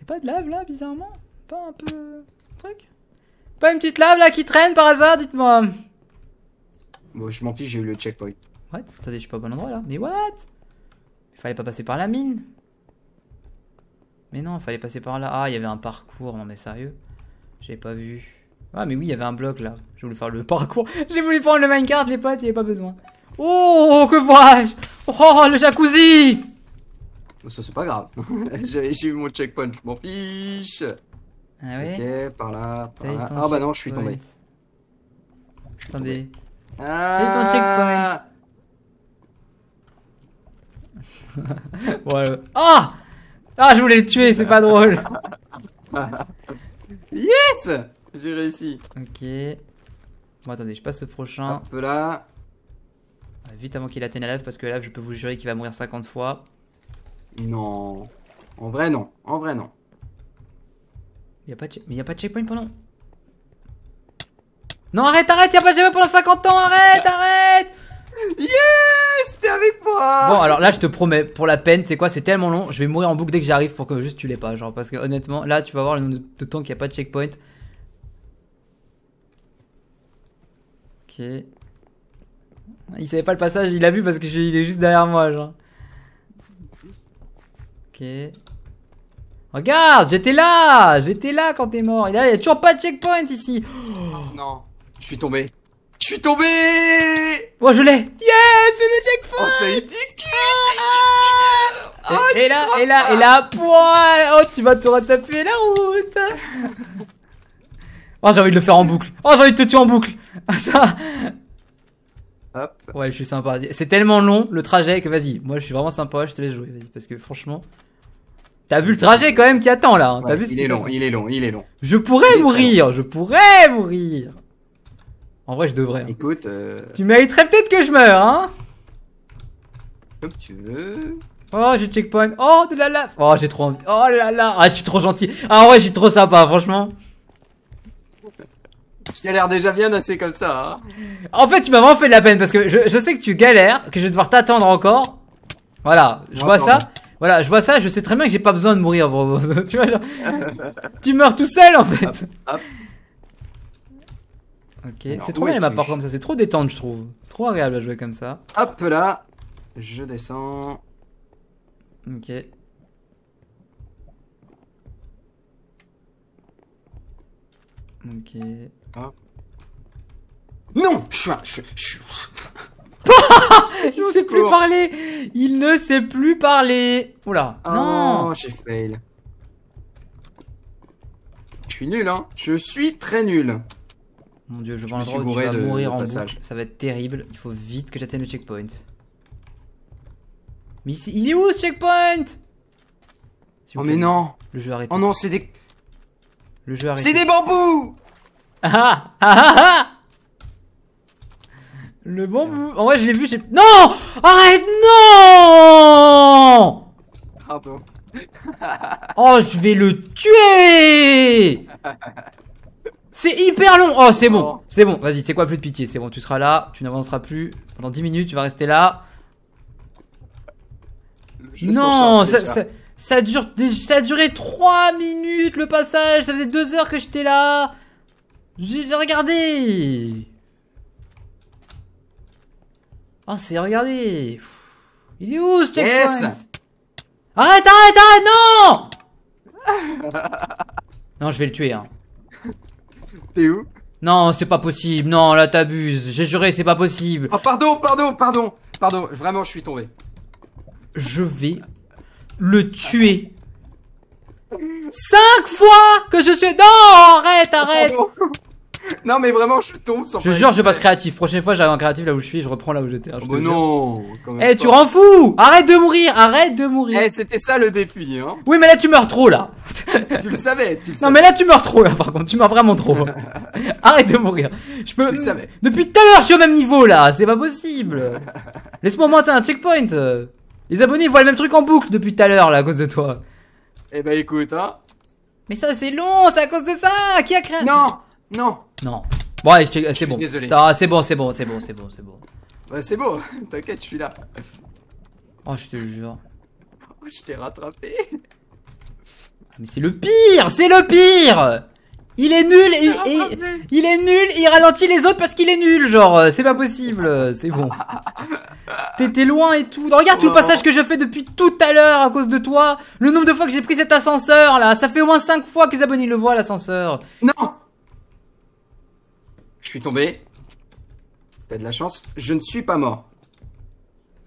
Y'a pas de lave là, bizarrement Pas un peu. truc Pas une petite lave là qui traîne par hasard, dites-moi Bon, je m'en fiche, j'ai eu le checkpoint. What Attendez, je suis pas au bon endroit là. Mais what Il fallait pas passer par la mine. Mais non, fallait passer par là. Ah, il y avait un parcours. Non, mais sérieux J'avais pas vu. Ah, mais oui, il y avait un bloc là. J'ai voulu faire le parcours. J'ai voulu prendre le minecart, les potes, il n'y avait pas besoin. Oh, que vois-je Oh, le jacuzzi oh, Ça, c'est pas grave. J'ai eu mon checkpoint, je m'en fiche. Ah ouais Ok, par là, par là. Ah bah non, je suis tombé. Attendez. Ah ton Ah ah, je voulais le tuer, c'est pas drôle. yes J'ai réussi. Ok. Bon, attendez, je passe au prochain. Un peu là. Ah, vite avant qu'il atteigne la lave, parce que la lave, je peux vous jurer qu'il va mourir 50 fois. Non. En vrai, non. En vrai, non. Y a pas de... Mais y a pas de checkpoint pendant. Non, arrête, arrête, y a pas de checkpoint pendant 50 ans, arrête, arrête Yes T'es avec moi Bon, alors là, je te promets, pour la peine, c'est quoi C'est tellement long, je vais mourir en boucle dès que j'arrive pour que juste tu l'aies pas. Genre, parce que honnêtement, là, tu vas voir le nombre de temps qu'il n'y a pas de checkpoint. Ok. Il savait pas le passage, il a vu parce que il est juste derrière moi, genre. Ok. Regarde, j'étais là J'étais là quand t'es mort. Il y a toujours pas de checkpoint ici. non, je suis tombé. Je suis tombé Moi je l'ai Yes, c'est le jackpot Oh, t'as et, là, et, là, et là, oh, tu vas te retaper la route Oh, j'ai envie de le faire en boucle Oh, j'ai envie de te tuer en boucle ah, Ça Hop. Ouais, je suis sympa. C'est tellement long le trajet que vas-y, moi je suis vraiment sympa, je te laisse jouer, vas-y, parce que franchement. T'as vu le trajet quand même qui attend là hein. Il est long, il est long, il est long. Je pourrais mourir, je pourrais mourir en vrai, je devrais. Hein. Écoute. Euh, tu mériterais peut-être que je meurs hein Comme tu veux. Oh, j'ai checkpoint. Oh, de la lave. Oh, j'ai trop envie. Oh là là. Ah, je suis trop gentil. Ah ouais, je suis trop sympa, franchement. Je galère déjà bien assez comme ça. Hein. En fait, tu m'as vraiment fait de la peine parce que je, sais que tu galères, que je vais devoir t'attendre encore. Voilà, je vois ça. Voilà, je vois ça, je sais très bien que j'ai pas besoin de mourir, bro. tu vois, tu meurs tout seul en fait. hop. Ok, c'est trop bien les maps comme ça, c'est trop détente je trouve. C'est trop agréable à jouer comme ça. Hop là, je descends. Ok. Ok. Hop Non Je suis Je, Il ne sait plus parler Il ne sait plus parler Oula oh, Non j'ai fail. Je suis nul, hein Je suis très nul mon dieu, je, vais vends le droit de, mourir en passage. boucle. Ça va être terrible. Il faut vite que j'atteigne le checkpoint. Mais il est où ce checkpoint Oh mais non Le jeu arrête. Oh non, c'est des... Le jeu arrête. C'est des bambous ah, ah, ah, ah, ah Le bambou... En vrai, je l'ai vu, j'ai... Non Arrête, non oh, je vais le tuer C'est hyper long. Oh, c'est bon. Oh. C'est bon. Vas-y, c'est quoi plus de pitié C'est bon, tu seras là, tu n'avanceras plus pendant 10 minutes, tu vas rester là. non, ça, dure ça a duré 3 minutes le passage, ça faisait 2 heures que j'étais là. J'ai regardé. Oh, c'est regardez. Il est où ce checkpoint yes. Arrête, arrête, arrête, non Non, je vais le tuer hein. T'es où Non, c'est pas possible. Non, là t'abuses. J'ai juré, c'est pas possible. Oh pardon, pardon, pardon, pardon. Vraiment, je suis tombé. Je vais le tuer. Cinq fois que je suis. Non, arrête, arrête. Non, mais vraiment, je tombe sans. Je jure, je passe créatif. Prochaine fois, j'arrive en créatif là où je suis, je reprends là où j'étais. Hein, oh bah non Eh, tu rends fou Arrête de mourir Arrête de mourir Eh, c'était ça le défi, hein Oui, mais là, tu meurs trop là Tu le savais, tu le savais. Non, mais là, tu meurs trop là, par contre, tu meurs vraiment trop. Arrête de mourir Je peux. Tu le savais. Depuis tout à l'heure, je suis au même niveau là C'est pas possible Laisse-moi au moins un checkpoint Les abonnés voient le même truc en boucle depuis tout à l'heure là, à cause de toi. Eh bah, écoute, hein mais ça c'est long, c'est à cause de ça Qui a créé Non Non non. Bon, c'est bon. Désolé. c'est bon, c'est bon, c'est bon, c'est bon, c'est bon. Bah, c'est bon, t'inquiète, je suis là. Oh, je te jure. Oh, je t'ai rattrapé. Ah, mais c'est le pire, c'est le pire. Il est nul et, il est nul il ralentit les autres parce qu'il est nul, genre euh, c'est pas possible, c'est bon. T'étais loin et tout. regarde tout le passage que je fais depuis tout à l'heure à cause de toi. Le nombre de fois que j'ai pris cet ascenseur là, ça fait au moins 5 fois que les abonnés le voient l'ascenseur. Non, je suis tombé. T'as de la chance. Je ne suis pas mort.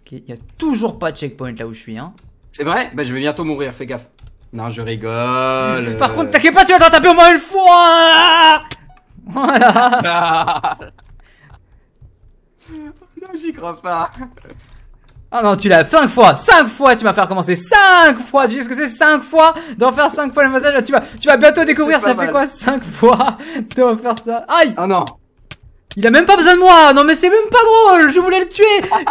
Ok, il n'y a toujours pas de checkpoint là où je suis, hein. C'est vrai Bah je vais bientôt mourir, fais gaffe. Non, je rigole. Par contre, t'inquiète pas, tu vas t'en taper au moins une fois Voilà Non, j'y crois pas Ah oh non, tu l'as 5 fois 5 fois Tu m'as fait recommencer 5 fois Tu sais ce que c'est 5 fois D'en faire 5 fois le massage tu vas, tu vas bientôt découvrir ça fait quoi 5 fois D'en faire ça Aïe Oh non il a même pas besoin de moi Non mais c'est même pas drôle Je voulais le tuer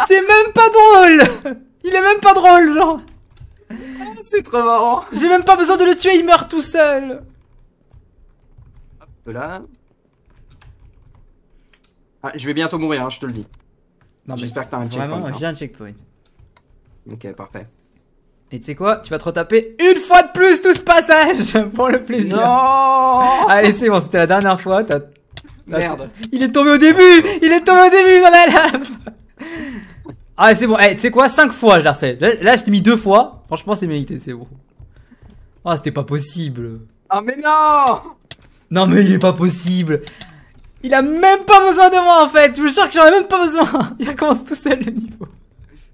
C'est même pas drôle Il est même pas drôle, genre ah, C'est trop marrant J'ai même pas besoin de le tuer, il meurt tout seul Hop là... Ah, je vais bientôt mourir, hein, je te le dis. J'espère que t'as un checkpoint. Vraiment, hein. j'ai un checkpoint. Ok, parfait. Et tu sais quoi Tu vas te retaper une fois de plus tout ce passage pour le plaisir. Non Allez, c'est bon, c'était la dernière fois. T'as Merde. Il est tombé au début Il est tombé au début dans la lave Ah c'est bon, c'est eh, tu sais quoi 5 fois je l'ai refait. Là, je t'ai mis deux fois. Franchement c'est mérité, c'est bon. Ah c'était pas possible. Ah mais non Non mais il est pas possible. Il a même pas besoin de moi en fait. Je vous jure que j'en ai même pas besoin. Il recommence tout seul le niveau.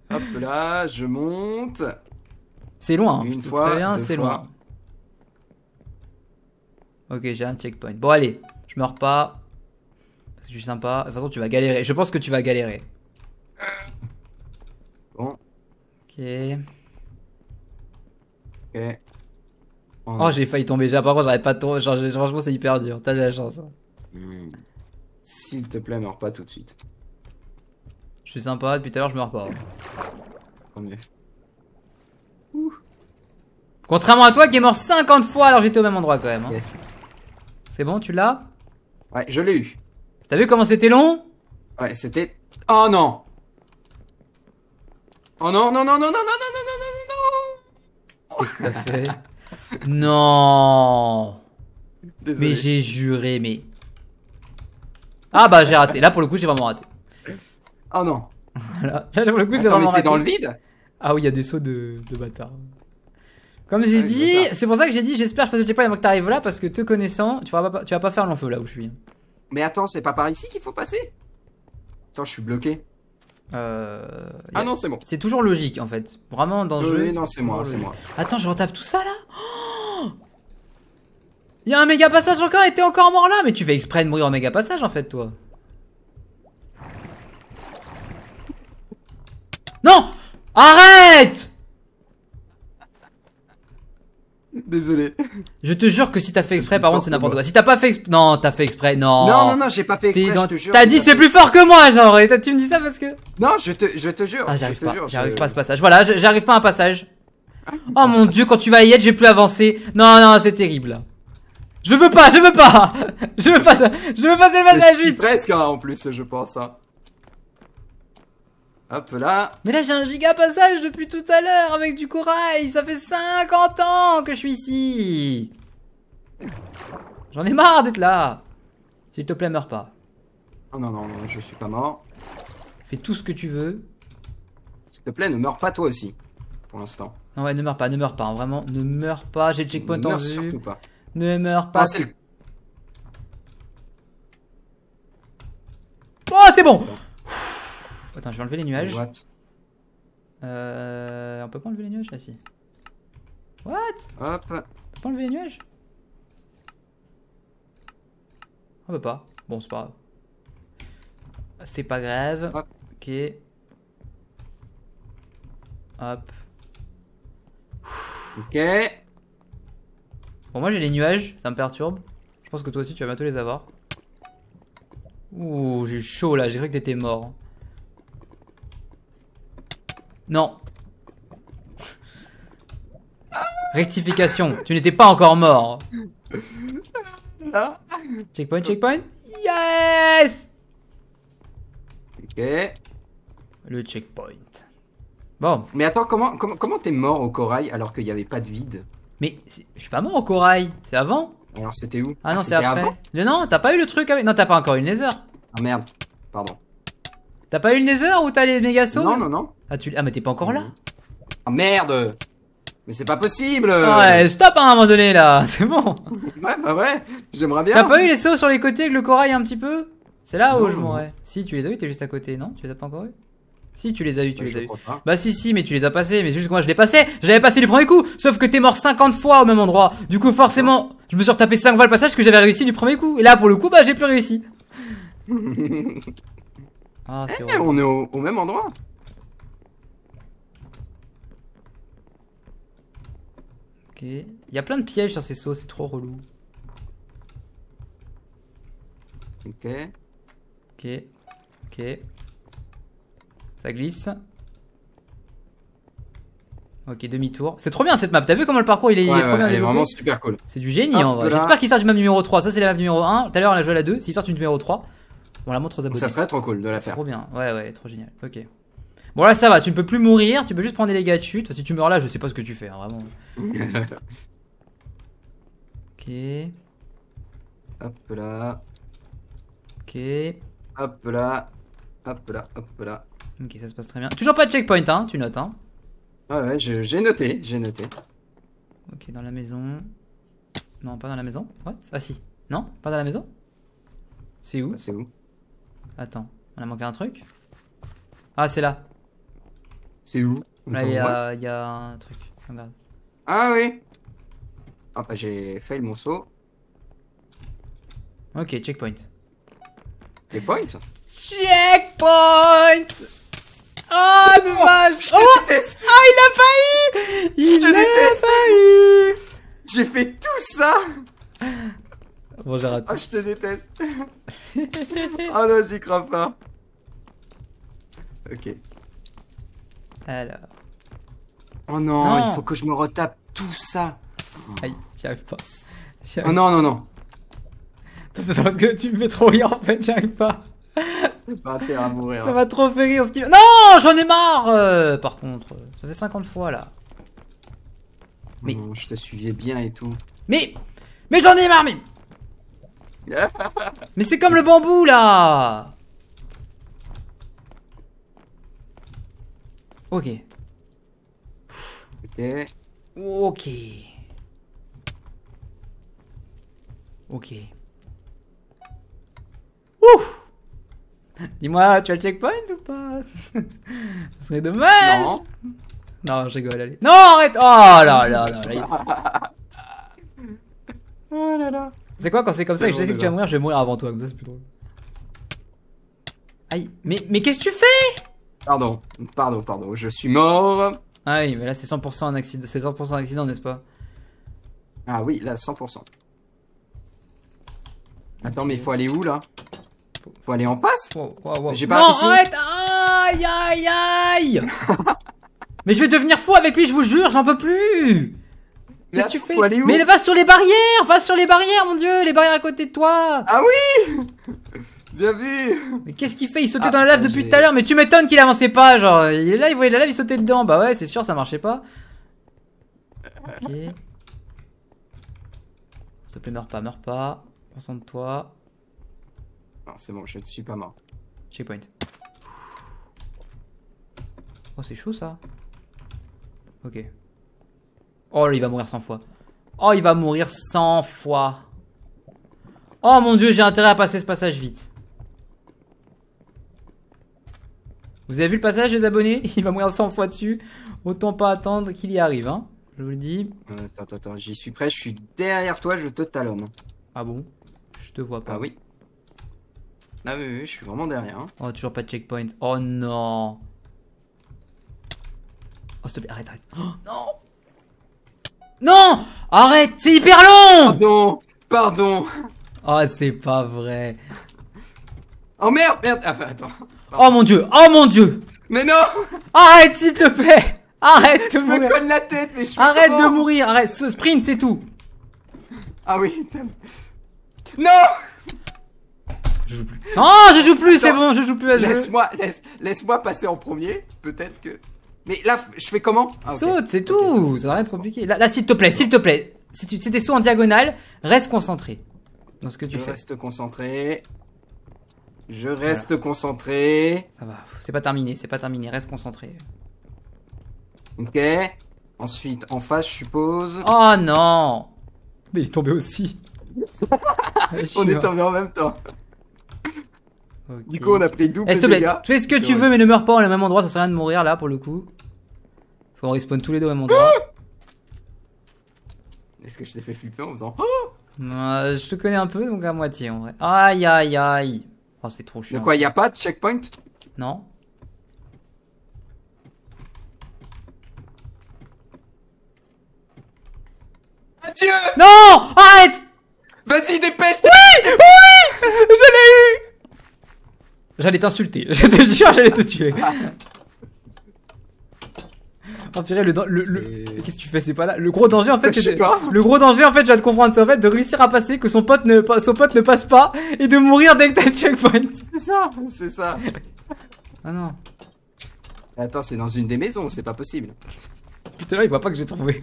Hop là, je monte. C'est loin. Hein. Une fois, c'est loin. Ok, j'ai un checkpoint. Bon allez, je meurs pas. Je suis sympa. De toute façon, tu vas galérer. Je pense que tu vas galérer. Bon. Ok. Ok. Oh, j'ai failli tomber. J'ai contre j'arrête pas de tomber. Genre, franchement, c'est hyper dur. T'as de la chance. Hein. Hmm. S'il te plaît, meurs pas tout de suite. Je suis sympa. Depuis tout à l'heure, je meurs pas. Tant mieux. Contrairement à toi qui est mort 50 fois alors j'étais au même endroit quand même. Hein. C'est bon, tu l'as Ouais, je l'ai eu. T'as vu comment c'était long Ouais, c'était... Oh non Oh non, non, non, non, non, non, non, non, non, non, non Qu'est-ce que t'as fait Non Mais j'ai juré, mais... Ah bah j'ai raté, là pour le coup j'ai vraiment raté. Oh non Là pour le coup j'ai vraiment mais c'est dans le vide Ah oui, il y a des sauts de, de bâtard. Comme j'ai dit, c'est pour ça que j'ai dit j'espère que je ne pas avant que t'arrives là parce que te connaissant, tu vas pas, tu vas pas faire l'enfeu là où je suis. Mais attends, c'est pas par ici qu'il faut passer Attends, je suis bloqué. Euh, Ah non, c'est bon. C'est toujours logique en fait. Vraiment dans le jeu. non, c'est moi, c'est moi. Attends, je retape tout ça là Il oh y a un méga passage encore et t'es encore mort là Mais tu fais exprès de mourir en méga passage en fait, toi. Non Arrête Désolé. Je te jure que si t'as fait exprès, par contre, c'est n'importe quoi. Si t'as pas fait exprès, non, t'as fait exprès, non. Non, non, non, j'ai pas fait exprès, je te jure. T'as dit c'est plus fort que moi, genre, et tu me dis ça parce que. Non, je te, je te jure. Ah, j'arrive pas, j'arrive pas à ce passage. Voilà, j'arrive pas à un passage. Ah, oh mon dieu, quand tu vas y être, j'ai plus avancé. Non, non, c'est terrible. Je veux pas, je veux pas. Je veux pas, je veux passer le passage vite. Presque, en plus, je pense. Hein. Hop là. Mais là j'ai un giga passage depuis tout à l'heure avec du corail. Ça fait 50 ans que je suis ici. J'en ai marre d'être là. S'il te plaît, meurs pas. Non, oh non, non, non, je suis pas mort. Fais tout ce que tu veux. S'il te plaît, ne meurs pas toi aussi. Pour l'instant. Non, ouais, ne meurs pas, ne meurs pas. Hein, vraiment, ne meurs pas. J'ai le checkpoint en vue. surtout pas. Ne meurs pas. Ah, oh, c'est bon. Attends, je vais enlever les nuages. What euh, on peut pas enlever les nuages là, ci What Hop On peut pas enlever les nuages On peut pas. Bon, c'est pas grave. C'est pas grave. Ok. Hop. Ok. Bon, moi j'ai les nuages, ça me perturbe. Je pense que toi aussi tu vas bientôt les avoir. Ouh, j'ai chaud là, j'ai cru que t'étais mort. Non. Rectification, tu n'étais pas encore mort. Checkpoint, checkpoint. Yes Ok. Le checkpoint. Bon. Mais attends, comment comment comment t'es mort au corail alors qu'il n'y avait pas de vide Mais je suis pas mort au corail, c'est avant. Alors c'était où Ah non, ah, c'est Avant non, t'as pas eu le truc avec. Non, t'as pas encore eu le laser. Ah merde, pardon. T'as pas eu le Nether ou t'as les sauts Non, non, non. Ah, tu... ah mais t'es pas encore là Ah merde Mais c'est pas possible Ouais, stop hein, à un moment donné là, c'est bon Ouais, bah ouais, j'aimerais bien T'as pas eu les sauts sur les côtés avec le corail un petit peu C'est là où je mourrais. Si, tu les as eu, t'es juste à côté, non Tu les as pas encore eu si tu les as eu, tu les as eu. Bah si si, mais tu les as passés, mais juste que moi je les passais, j'avais passé du premier coup, sauf que t'es mort 50 fois au même endroit. Du coup forcément, je me suis retapé 5 fois le passage que j'avais réussi du premier coup. Et là pour le coup, bah j'ai plus réussi. Ah, eh, On est au, même endroit Ok. Il y a plein de pièges sur ces sauts, c'est trop relou. Ok. Ok. Ok. Ça glisse. Ok, demi-tour. C'est trop bien cette map. T'as vu comment le parcours il est, trop bien Elle est vraiment super cool. C'est du génie en vrai. J'espère qu'il sort du map numéro 3. Ça, c'est la map numéro 1. Tout à l'heure, on a joué à la 2. S'il sort du numéro 3, montre Ça serait trop cool de la faire. Trop bien. Ouais, ouais, trop génial. Ok. Bon, là, ça va. Tu ne peux plus mourir. Tu peux juste prendre des dégâts de chute. si tu meurs là, je sais pas ce que tu fais. Hein, vraiment. ok. Hop là. Ok. Hop là. Hop là. Hop là. Ok, ça se passe très bien. Toujours pas de checkpoint, hein. Tu notes, hein. Ah ouais, j'ai noté. J'ai noté. Ok, dans la maison. Non, pas dans la maison. What Ah si. Non Pas dans la maison C'est où ah, C'est où Attends, on a manqué un truc Ah, c'est là. C'est où Là, il y, a, un truc. Regarde. Ah oui Ah bah j'ai fail mon saut. Ok, checkpoint. Checkpoint Checkpoint Oh, dommage Je oh, Ah, il a failli Il Je te a déteste J'ai fait tout ça Bon, j'ai raté. Ah, je te déteste. oh, non, j'y crois pas. Ok. Alors. Oh non, il faut que je me retape tout ça. Aïe, j'y arrive pas. oh non, non, non. Attends, parce que tu me fais trop rire en fait, j'y arrive pas. pas à mourir. Ça m'a trop fait rire Non, j'en ai marre euh, Par contre, ça fait 50 fois là. Mais... Non, oh, je te suivais bien et tout. Mais... Mais j'en ai marre, mais... Mais c'est comme le bambou là Ok. Ok. Ok. Ok. Ouh Dis-moi, tu as le checkpoint ou pas Ce serait dommage Non, non je rigole, Non, arrête Oh là là là là Oh là là c'est quoi quand c'est comme ça que je sais que tu vas mourir, je vais mourir avant toi, comme ça c'est plus drôle. Aïe, mais, mais qu'est-ce que tu fais Pardon, pardon, pardon, je suis mort. Aïe, ah mais là c'est 100% un accident, c'est 100% un accident, n'est-ce pas Ah oui, là 100%. Attends, mais il faut aller où là Faut aller en face J'ai pas Non, arrête Aïe, aïe, aïe Mais je vais devenir fou avec lui, je vous jure, j'en peux plus Qu'est-ce que tu fais Mais va sur les barrières Va sur les barrières, mon dieu Les barrières à côté de toi Ah oui Bien vu Mais qu'est-ce qu'il fait Il sautait ah, dans la lave depuis tout à l'heure, mais tu m'étonnes qu'il avançait pas, genre, il est là, il voyait la lave, il sautait dedans. Bah ouais, c'est sûr, ça marchait pas. Ok. S'il te plaît, meurs pas, meurs pas. Concentre-toi. Non, c'est bon, je ne suis pas mort. Checkpoint. Oh, c'est chaud ça. Ok. Oh, il va mourir 100 fois. Oh, il va mourir 100 fois. Oh mon dieu, j'ai intérêt à passer ce passage vite. Vous avez vu le passage, les abonnés Il va mourir 100 fois dessus. Autant pas attendre qu'il y arrive, hein. Je vous le dis. Euh, attends, attends, attends. J'y suis prêt. Je suis derrière toi. Je te talonne. Ah bon Je te vois pas. Ah oui. Ah oui, oui, je suis vraiment derrière. Hein. Oh, toujours pas de checkpoint. Oh non. Oh, s'il te plaît, arrête, arrête. Oh, non non Arrête, c'est hyper long Pardon, pardon. Oh, c'est pas vrai. Oh merde, merde. Ah, bah, attends. Oh mon dieu, oh mon dieu. Mais non Arrête, s'il te plaît. Arrête de mourir. me la tête, mais je Arrête de mourir, arrête. Ce sprint, c'est tout. Ah oui, Non je joue plus. Non, je joue plus, c'est bon, je joue plus à Laisse-moi laisse, laisse passer en premier, peut-être que... Mais là, je fais comment ah, Saute, c'est tout. ça va être compliqué. Là, s'il te plaît, s'il te plaît. Si tu si des sauts en diagonale, reste concentré dans ce que tu je Reste concentré. Je reste concentré. Ça va, c'est pas terminé, c'est pas terminé, reste concentré. Ok. Ensuite, en face, je suppose. Oh non Mais il est tombé aussi. Ah, on est tombé en même temps. Du coup, on a pris double. Eh, fais ce que tu veux, mais ne meurs pas au même endroit, ça sert à rien de mourir là pour le coup. Parce qu'on respawn tous les deux au même endroit. Est-ce que je t'ai fait flipper en faisant euh, Je te connais un peu, donc à moitié en vrai. Aïe aïe aïe. Oh, c'est trop chiant. De quoi, y a pas de checkpoint Non. Adieu Non Arrête Vas-y, dépêche Oui Oui Je l'ai eu J'allais t'insulter, je te jure, j'allais te tuer. le, le, qu'est-ce que tu fais C'est pas là. Le gros danger en fait, le gros danger en fait, je vais de comprendre, c'est en fait de réussir à passer, que son pote ne son pote ne passe pas et de mourir dès que t'as le checkpoint. C'est ça, c'est ça. ah non. Attends, c'est dans une des maisons, c'est pas possible. Putain là, il voit pas que j'ai trouvé.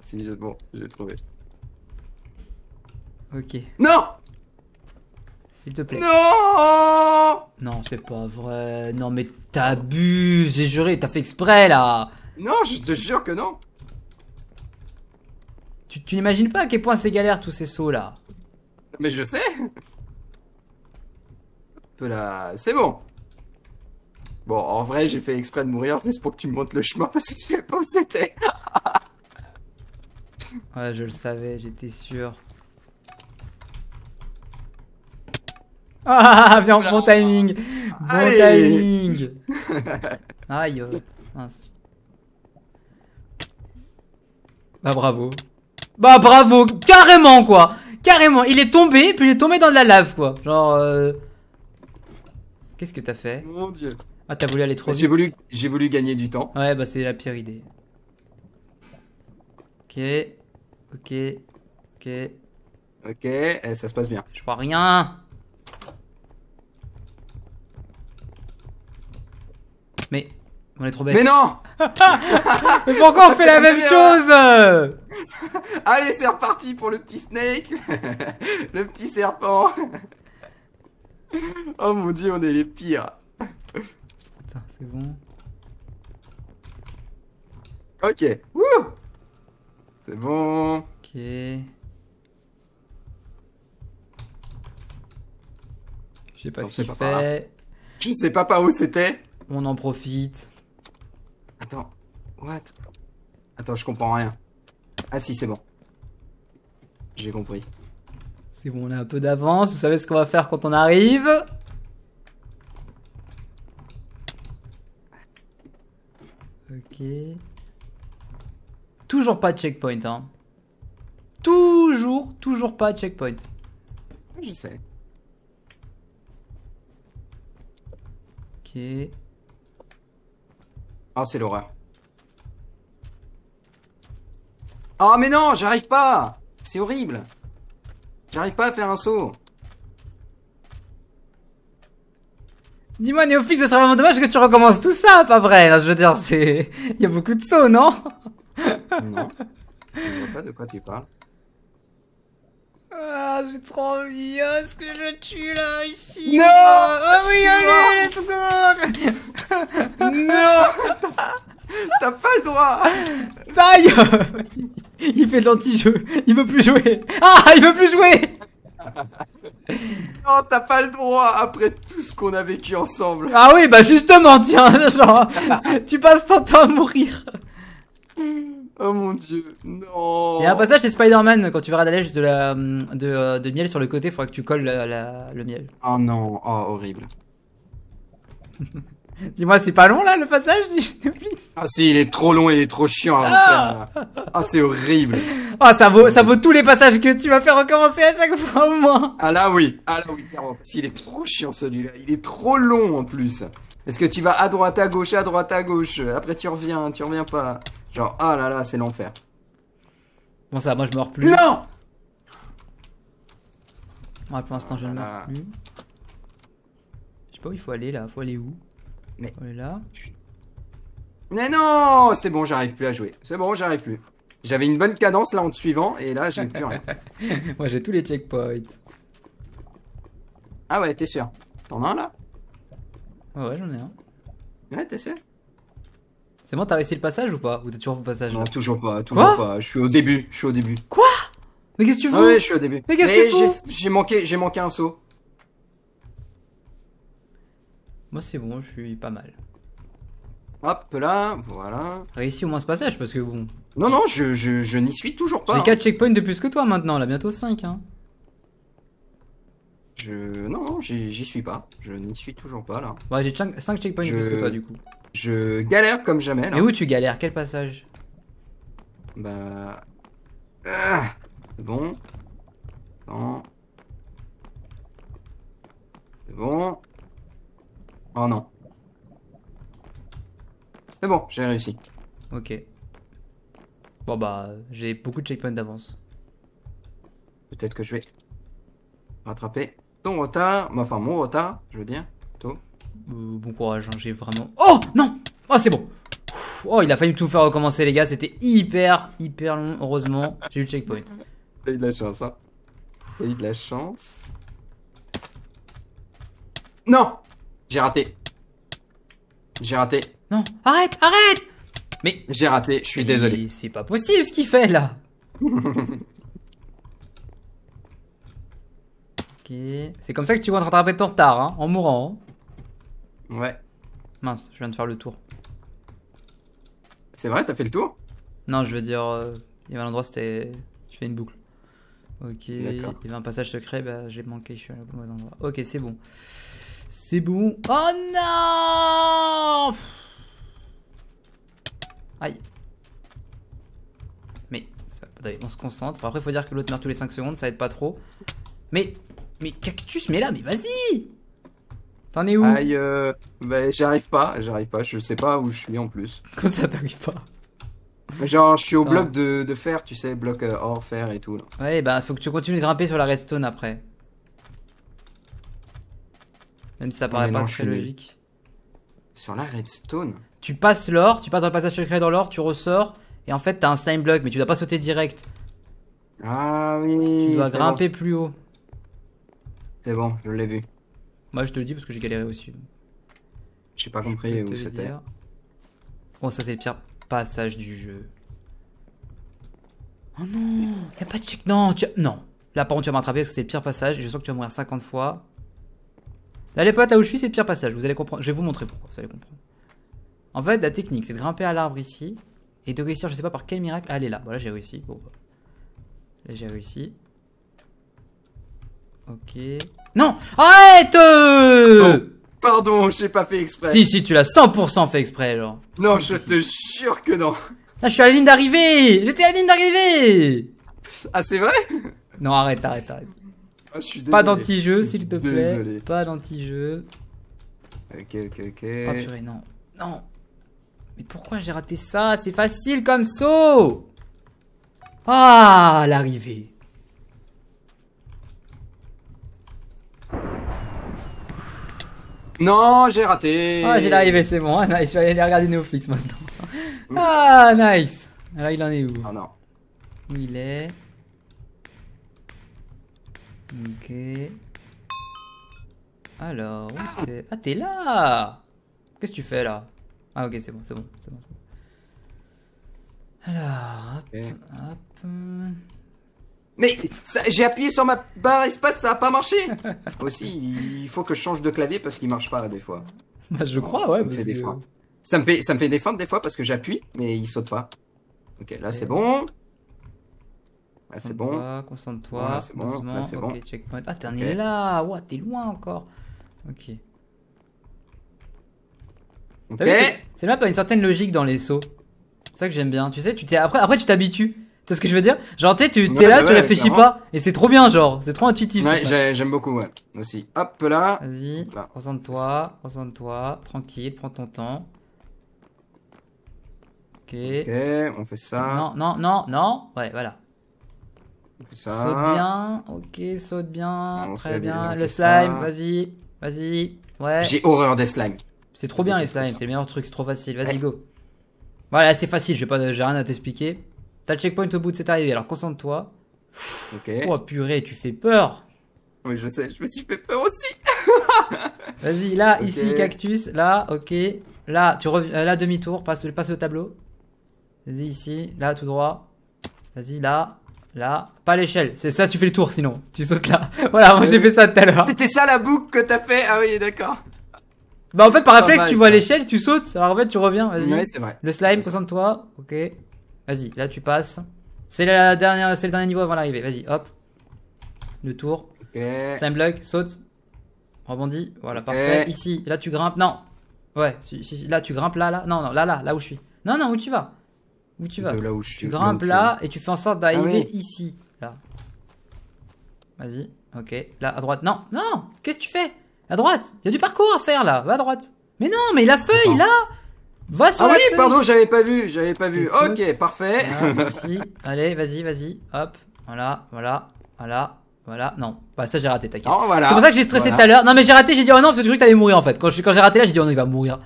c'est bon, j'ai trouvé. Ok. Non s'il te plaît. Non Non, c'est pas vrai. Non, mais t'abuses, j'ai juré, t'as fait exprès là Non, je te jure que non Tu, n'imagines pas à quel point c'est galère tous ces sauts là Mais je sais Voilà c'est bon Bon, en vrai, j'ai fait exprès de mourir juste pour que tu me montes le chemin parce que je sais pas où c'était ouais, je le savais, j'étais sûr. Ah, bien, bon timing. Bon timing. Aïe. Euh, mince. Bah bravo. Bah bravo, carrément quoi. Carrément, il est tombé, puis il est tombé dans de la lave quoi. Genre... Euh, qu'est-ce que t'as fait Mon dieu. Ah t'as voulu aller trop vite. J'ai voulu, j'ai voulu gagner du temps. Ouais bah c'est la pire idée. Ok, ok, ok. Ok, eh, ça se passe bien. Je vois rien. Mais on est trop bête. Mais non Mais pourquoi on fait la même chose Allez, c'est reparti pour le petit snake, le petit serpent. oh mon dieu, on est les pires. Attends, c'est bon. Ok. Wouh c'est bon. Ok. Je sais pas ce qu'il fait. Je sais pas par où c'était. On en profite. Attends, what Attends, je comprends rien. Ah si, c'est bon. J'ai compris. C'est bon, on a un peu d'avance. Vous savez ce qu'on va faire quand on arrive Ok. Toujours pas de checkpoint, hein. Toujours, toujours pas de checkpoint. Je sais. Ok. Oh, c'est l'horreur. Oh, mais non, j'arrive pas C'est horrible J'arrive pas à faire un saut Dis-moi, Néofix, ce serait vraiment dommage que tu recommences tout ça, pas vrai Je veux dire, c'est... Il y a beaucoup de sauts, non Non. Je vois pas de quoi tu parles. Ah, j'ai trop envie. ce que je tue là ici Non Oh oui, allez, ah let's go Non T'as pas le droit Aïe Il fait de l'anti-jeu. Il veut plus jouer. Ah, il veut plus jouer non, t'as pas le droit après tout ce qu'on a vécu ensemble. Ah oui, bah justement, tiens, genre, tu passes ton temps à mourir. Mm. Oh mon dieu, non. Il y un passage chez Spider-Man quand tu verras d'aller juste de, la, de, euh, de miel sur le côté, il faudra que tu colles le miel. Oh non, oh horrible. Dis-moi, c'est pas long là le passage Ah si, il est trop long, il est trop chiant à refaire. Là. Ah, ah, c'est horrible. Ah, ça vaut, ça vaut tous les passages que tu vas faire recommencer à chaque fois au moins. Ah là oui, ah là oui, clairement. Parce est trop chiant celui-là, il est trop long en plus. Est-ce que tu vas à droite, à gauche, à droite, à gauche Après tu reviens, tu reviens pas. Genre, ah là là, c'est l'enfer. Bon, ça, moi je meurs plus. Non Ouais, pour l'instant, je ne meurs plus. Je sais pas où il faut aller là, faut aller où Mais. On est là. Mais non C'est bon, j'arrive plus à jouer. C'est bon, j'arrive plus. J'avais une bonne cadence là en te suivant et là j'ai plus rien. Moi j'ai tous les checkpoints. Ah ouais, t'es sûr T'en as un là ouais j'en ai un. Ouais, t'es sûr c'est t'as réussi le passage ou pas Ou t'es toujours au passage Non, toujours pas, toujours pas. Je suis au début, je suis au début. Quoi Mais qu'est-ce que tu veux Ouais, je suis au début. Mais qu'est-ce que tu veux J'ai manqué, j'ai manqué un saut. Moi, c'est bon, je suis pas mal. Hop là, voilà. Réussis au moins ce passage parce que bon. Non, non, je, n'y suis toujours pas. J'ai 4 checkpoints de plus que toi maintenant, là bientôt 5. Hein. Je. Non, non, j'y suis pas. Je n'y suis toujours pas là. Ouais, j'ai 5 checkpoints de plus que toi du coup. Je galère comme jamais. Là. Et où tu galères Quel passage Bah. Ah bon. C'est bon. Oh non. C'est bon, j'ai réussi. Ok. Bon bah, j'ai beaucoup de checkpoints d'avance. Peut-être que je vais rattraper ton retard, enfin mon retard, je veux dire. Euh, bon courage, hein, j'ai vraiment... Oh non Oh c'est bon Oh il a failli tout faire recommencer les gars, c'était hyper hyper long, heureusement j'ai eu le checkpoint. T'as eu de la chance hein T'as eu de la chance... Non J'ai raté J'ai raté Non Arrête Arrête Mais... J'ai raté, je suis désolé. C'est pas possible ce qu'il fait là Ok. C'est comme ça que tu vas te rattraper ton retard, hein, en mourant. Hein. Ouais. Mince, je viens de faire le tour. C'est vrai, t'as fait le tour Non, je veux dire, euh, il y avait un endroit, c'était. Je fais une boucle. Ok, il y avait un passage secret, bah j'ai manqué, je suis à au endroit. Ok, c'est bon. C'est bon. Oh non Aïe. Mais, pas... on se concentre. Après, il faut dire que l'autre meurt tous les 5 secondes, ça aide pas trop. Mais, mais Cactus, mais là, mais vas-y T'en es où Aïe, euh, ben, j'arrive pas, j'arrive pas, je sais pas où je suis en plus. Comment ça t'arrive pas Genre, je suis au bloc de, fer, tu sais, bloc or, euh, hors fer et tout. Là. Ouais, bah, faut que tu continues de grimper sur la redstone après. Même si ça paraît pas très logique. Sur la redstone Tu passes l'or, tu passes dans le passage secret dans l'or, tu ressors, et en fait, t'as un slime block, mais tu dois pas sauter direct. Ah oui Tu dois grimper plus haut. C'est bon, je l'ai vu. Moi, bah, je te le dis parce que j'ai galéré aussi. J'ai pas compris où c'était. Bon, ça, c'est le pire passage du jeu. Oh non a pas de check. Non, tu... non. Là, par contre, tu vas m'attraper parce que c'est le pire passage. je sens que tu vas mourir 50 fois. Là, les potes, là où je suis, c'est le pire passage. Vous allez comprendre. Je vais vous montrer pourquoi. Vous allez comprendre. En fait, la technique, c'est de grimper à l'arbre ici. Et de réussir, je sais pas par quel miracle. Allez ah, là. Voilà, j'ai réussi. Bon. Bah. Là, j'ai réussi. Ok. Non Arrête euh Pardon, j'ai pas fait exprès. Si, si, tu l'as 100% fait exprès, genre. Non, je te jure que non. Là, je suis à la ligne d'arrivée J'étais à la ligne d'arrivée Ah, c'est vrai Non, arrête, arrête, arrête. Ah, je suis Pas d'anti-jeu, s'il te plaît. Pas d'anti-jeu. Ok, ok, ok. Oh, non. Non Mais pourquoi j'ai raté ça C'est facile comme saut Ah, l'arrivée Non, j'ai raté. Ah, j'ai l'arrivée, c'est bon. Ah, nice, je vais aller regarder Neoflix maintenant. Mm. Ah, nice. Alors, il en est où Ah non. Où il est Ok. Alors, où ah. t'es Ah, t'es là Qu'est-ce que tu fais là Ah, ok, c'est bon, c'est bon, c'est bon, bon. Alors, hop, hop. Mais j'ai appuyé sur ma barre espace, ça a pas marché Aussi, il faut que je change de clavier parce qu'il marche pas des fois. Bah, je crois, ouais. Ça me fait défendre Ça me fait, ça des des fois parce que j'appuie, mais il saute pas. Ok, là c'est bon. Là c'est bon. Concentre-toi, Là c'est bon. Là, c'est bon. checkpoint. Ah, t'en es là t'es loin encore. Ok. Ok. C'est là pas une certaine logique dans les sauts. C'est ça que j'aime bien. Tu sais, tu après, après tu t'habitues. Tu sais ce que je veux dire Genre, tu sais, tu t'es là, tu réfléchis pas. Et c'est trop bien, genre. C'est trop intuitif. Ouais, j'aime beaucoup, ouais. Aussi. Hop là. Vas-y. Concentre-toi. Concentre-toi. Tranquille. Prends ton temps. Ok. Ok, on fait ça. Non, non, non, non. Ouais, voilà. On ça. Saute bien. Ok, saute bien. Très bien. Le slime, vas-y. Vas-y. Ouais. J'ai horreur des slimes. C'est trop bien, les slimes. C'est le meilleur truc. C'est trop facile. Vas-y, go. Voilà, c'est facile. J'ai rien à t'expliquer. T'as le checkpoint au bout de cette arrivée, alors concentre-toi. Ok. Oh purée, tu fais peur. Oui, je sais, je me suis fait peur aussi. Vas-y, là, ici, cactus, là, ok. Là, tu reviens, euh, là, demi-tour, passe, passe le tableau. Vas-y, ici, là, tout droit. Vas-y, là, là. Pas l'échelle, c'est ça, tu fais le tour sinon. Tu sautes là. voilà, moi j'ai fait ça tout à l'heure. C'était ça la boucle que t'as fait Ah oui, d'accord. Bah, en fait, par réflexe, tu vois l'échelle, tu sautes. Alors en fait, tu reviens, vas-y. Ouais, c'est vrai. Le slime, concentre-toi, ok. Vas-y, là tu passes. C'est la dernière, c'est le dernier niveau avant l'arrivée. Vas-y, hop. Le tour. Okay. C'est un saute. Rebondis. Voilà, parfait. Ici, là tu grimpes. Non. Ouais, là tu grimpes là, là. Non, non, là, là, là où je suis. Non, non, où tu vas Où tu vas là où je suis, Tu grimpes là, euh, et tu fais en sorte d'arriver ah ici. Là. Vas-y. Ok. Là, à droite. Non, non Qu'est-ce que tu fais À droite Il y a du parcours à faire là. Va à droite. Mais non, mais la feuille, là ah oui, pardon, j'avais pas vu, j'avais pas vu. ok, parfait. Ah, Allez, vas-y, vas-y. Hop, voilà, voilà, voilà. Voilà, non, bah ça j'ai raté, t'inquiète. Oh, c'est pour ça que j'ai stressé tout à l'heure. Non, mais j'ai raté, j'ai dit oh non, parce que que t'allais mourir en fait. Quand j'ai quand raté là, j'ai dit oh non, va mourir.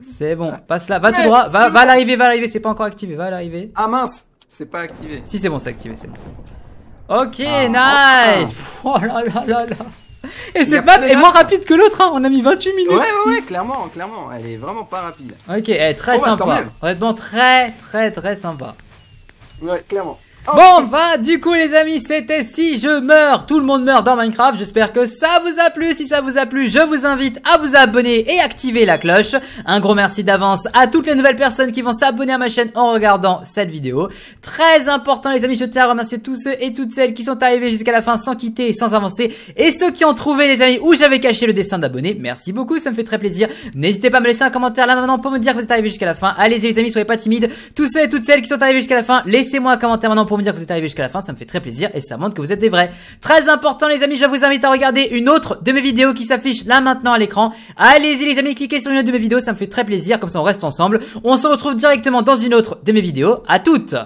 C'est bon, passe là, va tout droit, va, va l'arriver, va l'arriver, c'est pas encore activé, va l'arriver. Ah mince, c'est pas activé. Si, c'est bon, c'est activé, c'est bon. Ok, ah, nice. Oh, oh. oh là là là. Et cette map est moins rapide que l'autre, hein. on a mis 28 minutes. Ouais, ouais, clairement, clairement, elle est vraiment pas rapide. Ok, elle est très oh, bah, sympa. Honnêtement, très, très, très sympa. Ouais, clairement. Bon oh. bah du coup les amis c'était si je meurs tout le monde meurt dans Minecraft j'espère que ça vous a plu si ça vous a plu je vous invite à vous abonner et activer la cloche un gros merci d'avance à toutes les nouvelles personnes qui vont s'abonner à ma chaîne en regardant cette vidéo très important les amis je tiens à remercier tous ceux et toutes celles qui sont arrivés jusqu'à la fin sans quitter sans avancer et ceux qui ont trouvé les amis où j'avais caché le dessin d'abonnés merci beaucoup ça me fait très plaisir n'hésitez pas à me laisser un commentaire là maintenant pour me dire que vous êtes arrivés jusqu'à la fin allez-y les amis soyez pas timides tous ceux et toutes celles qui sont arrivés jusqu'à la fin laissez-moi un commentaire maintenant pour me dire que vous êtes arrivé jusqu'à la fin, ça me fait très plaisir et ça montre que vous êtes des vrais. Très important les amis, je vous invite à regarder une autre de mes vidéos qui s'affiche là maintenant à l'écran. Allez-y les amis, cliquez sur une autre de mes vidéos, ça me fait très plaisir, comme ça on reste ensemble. On se retrouve directement dans une autre de mes vidéos. À toutes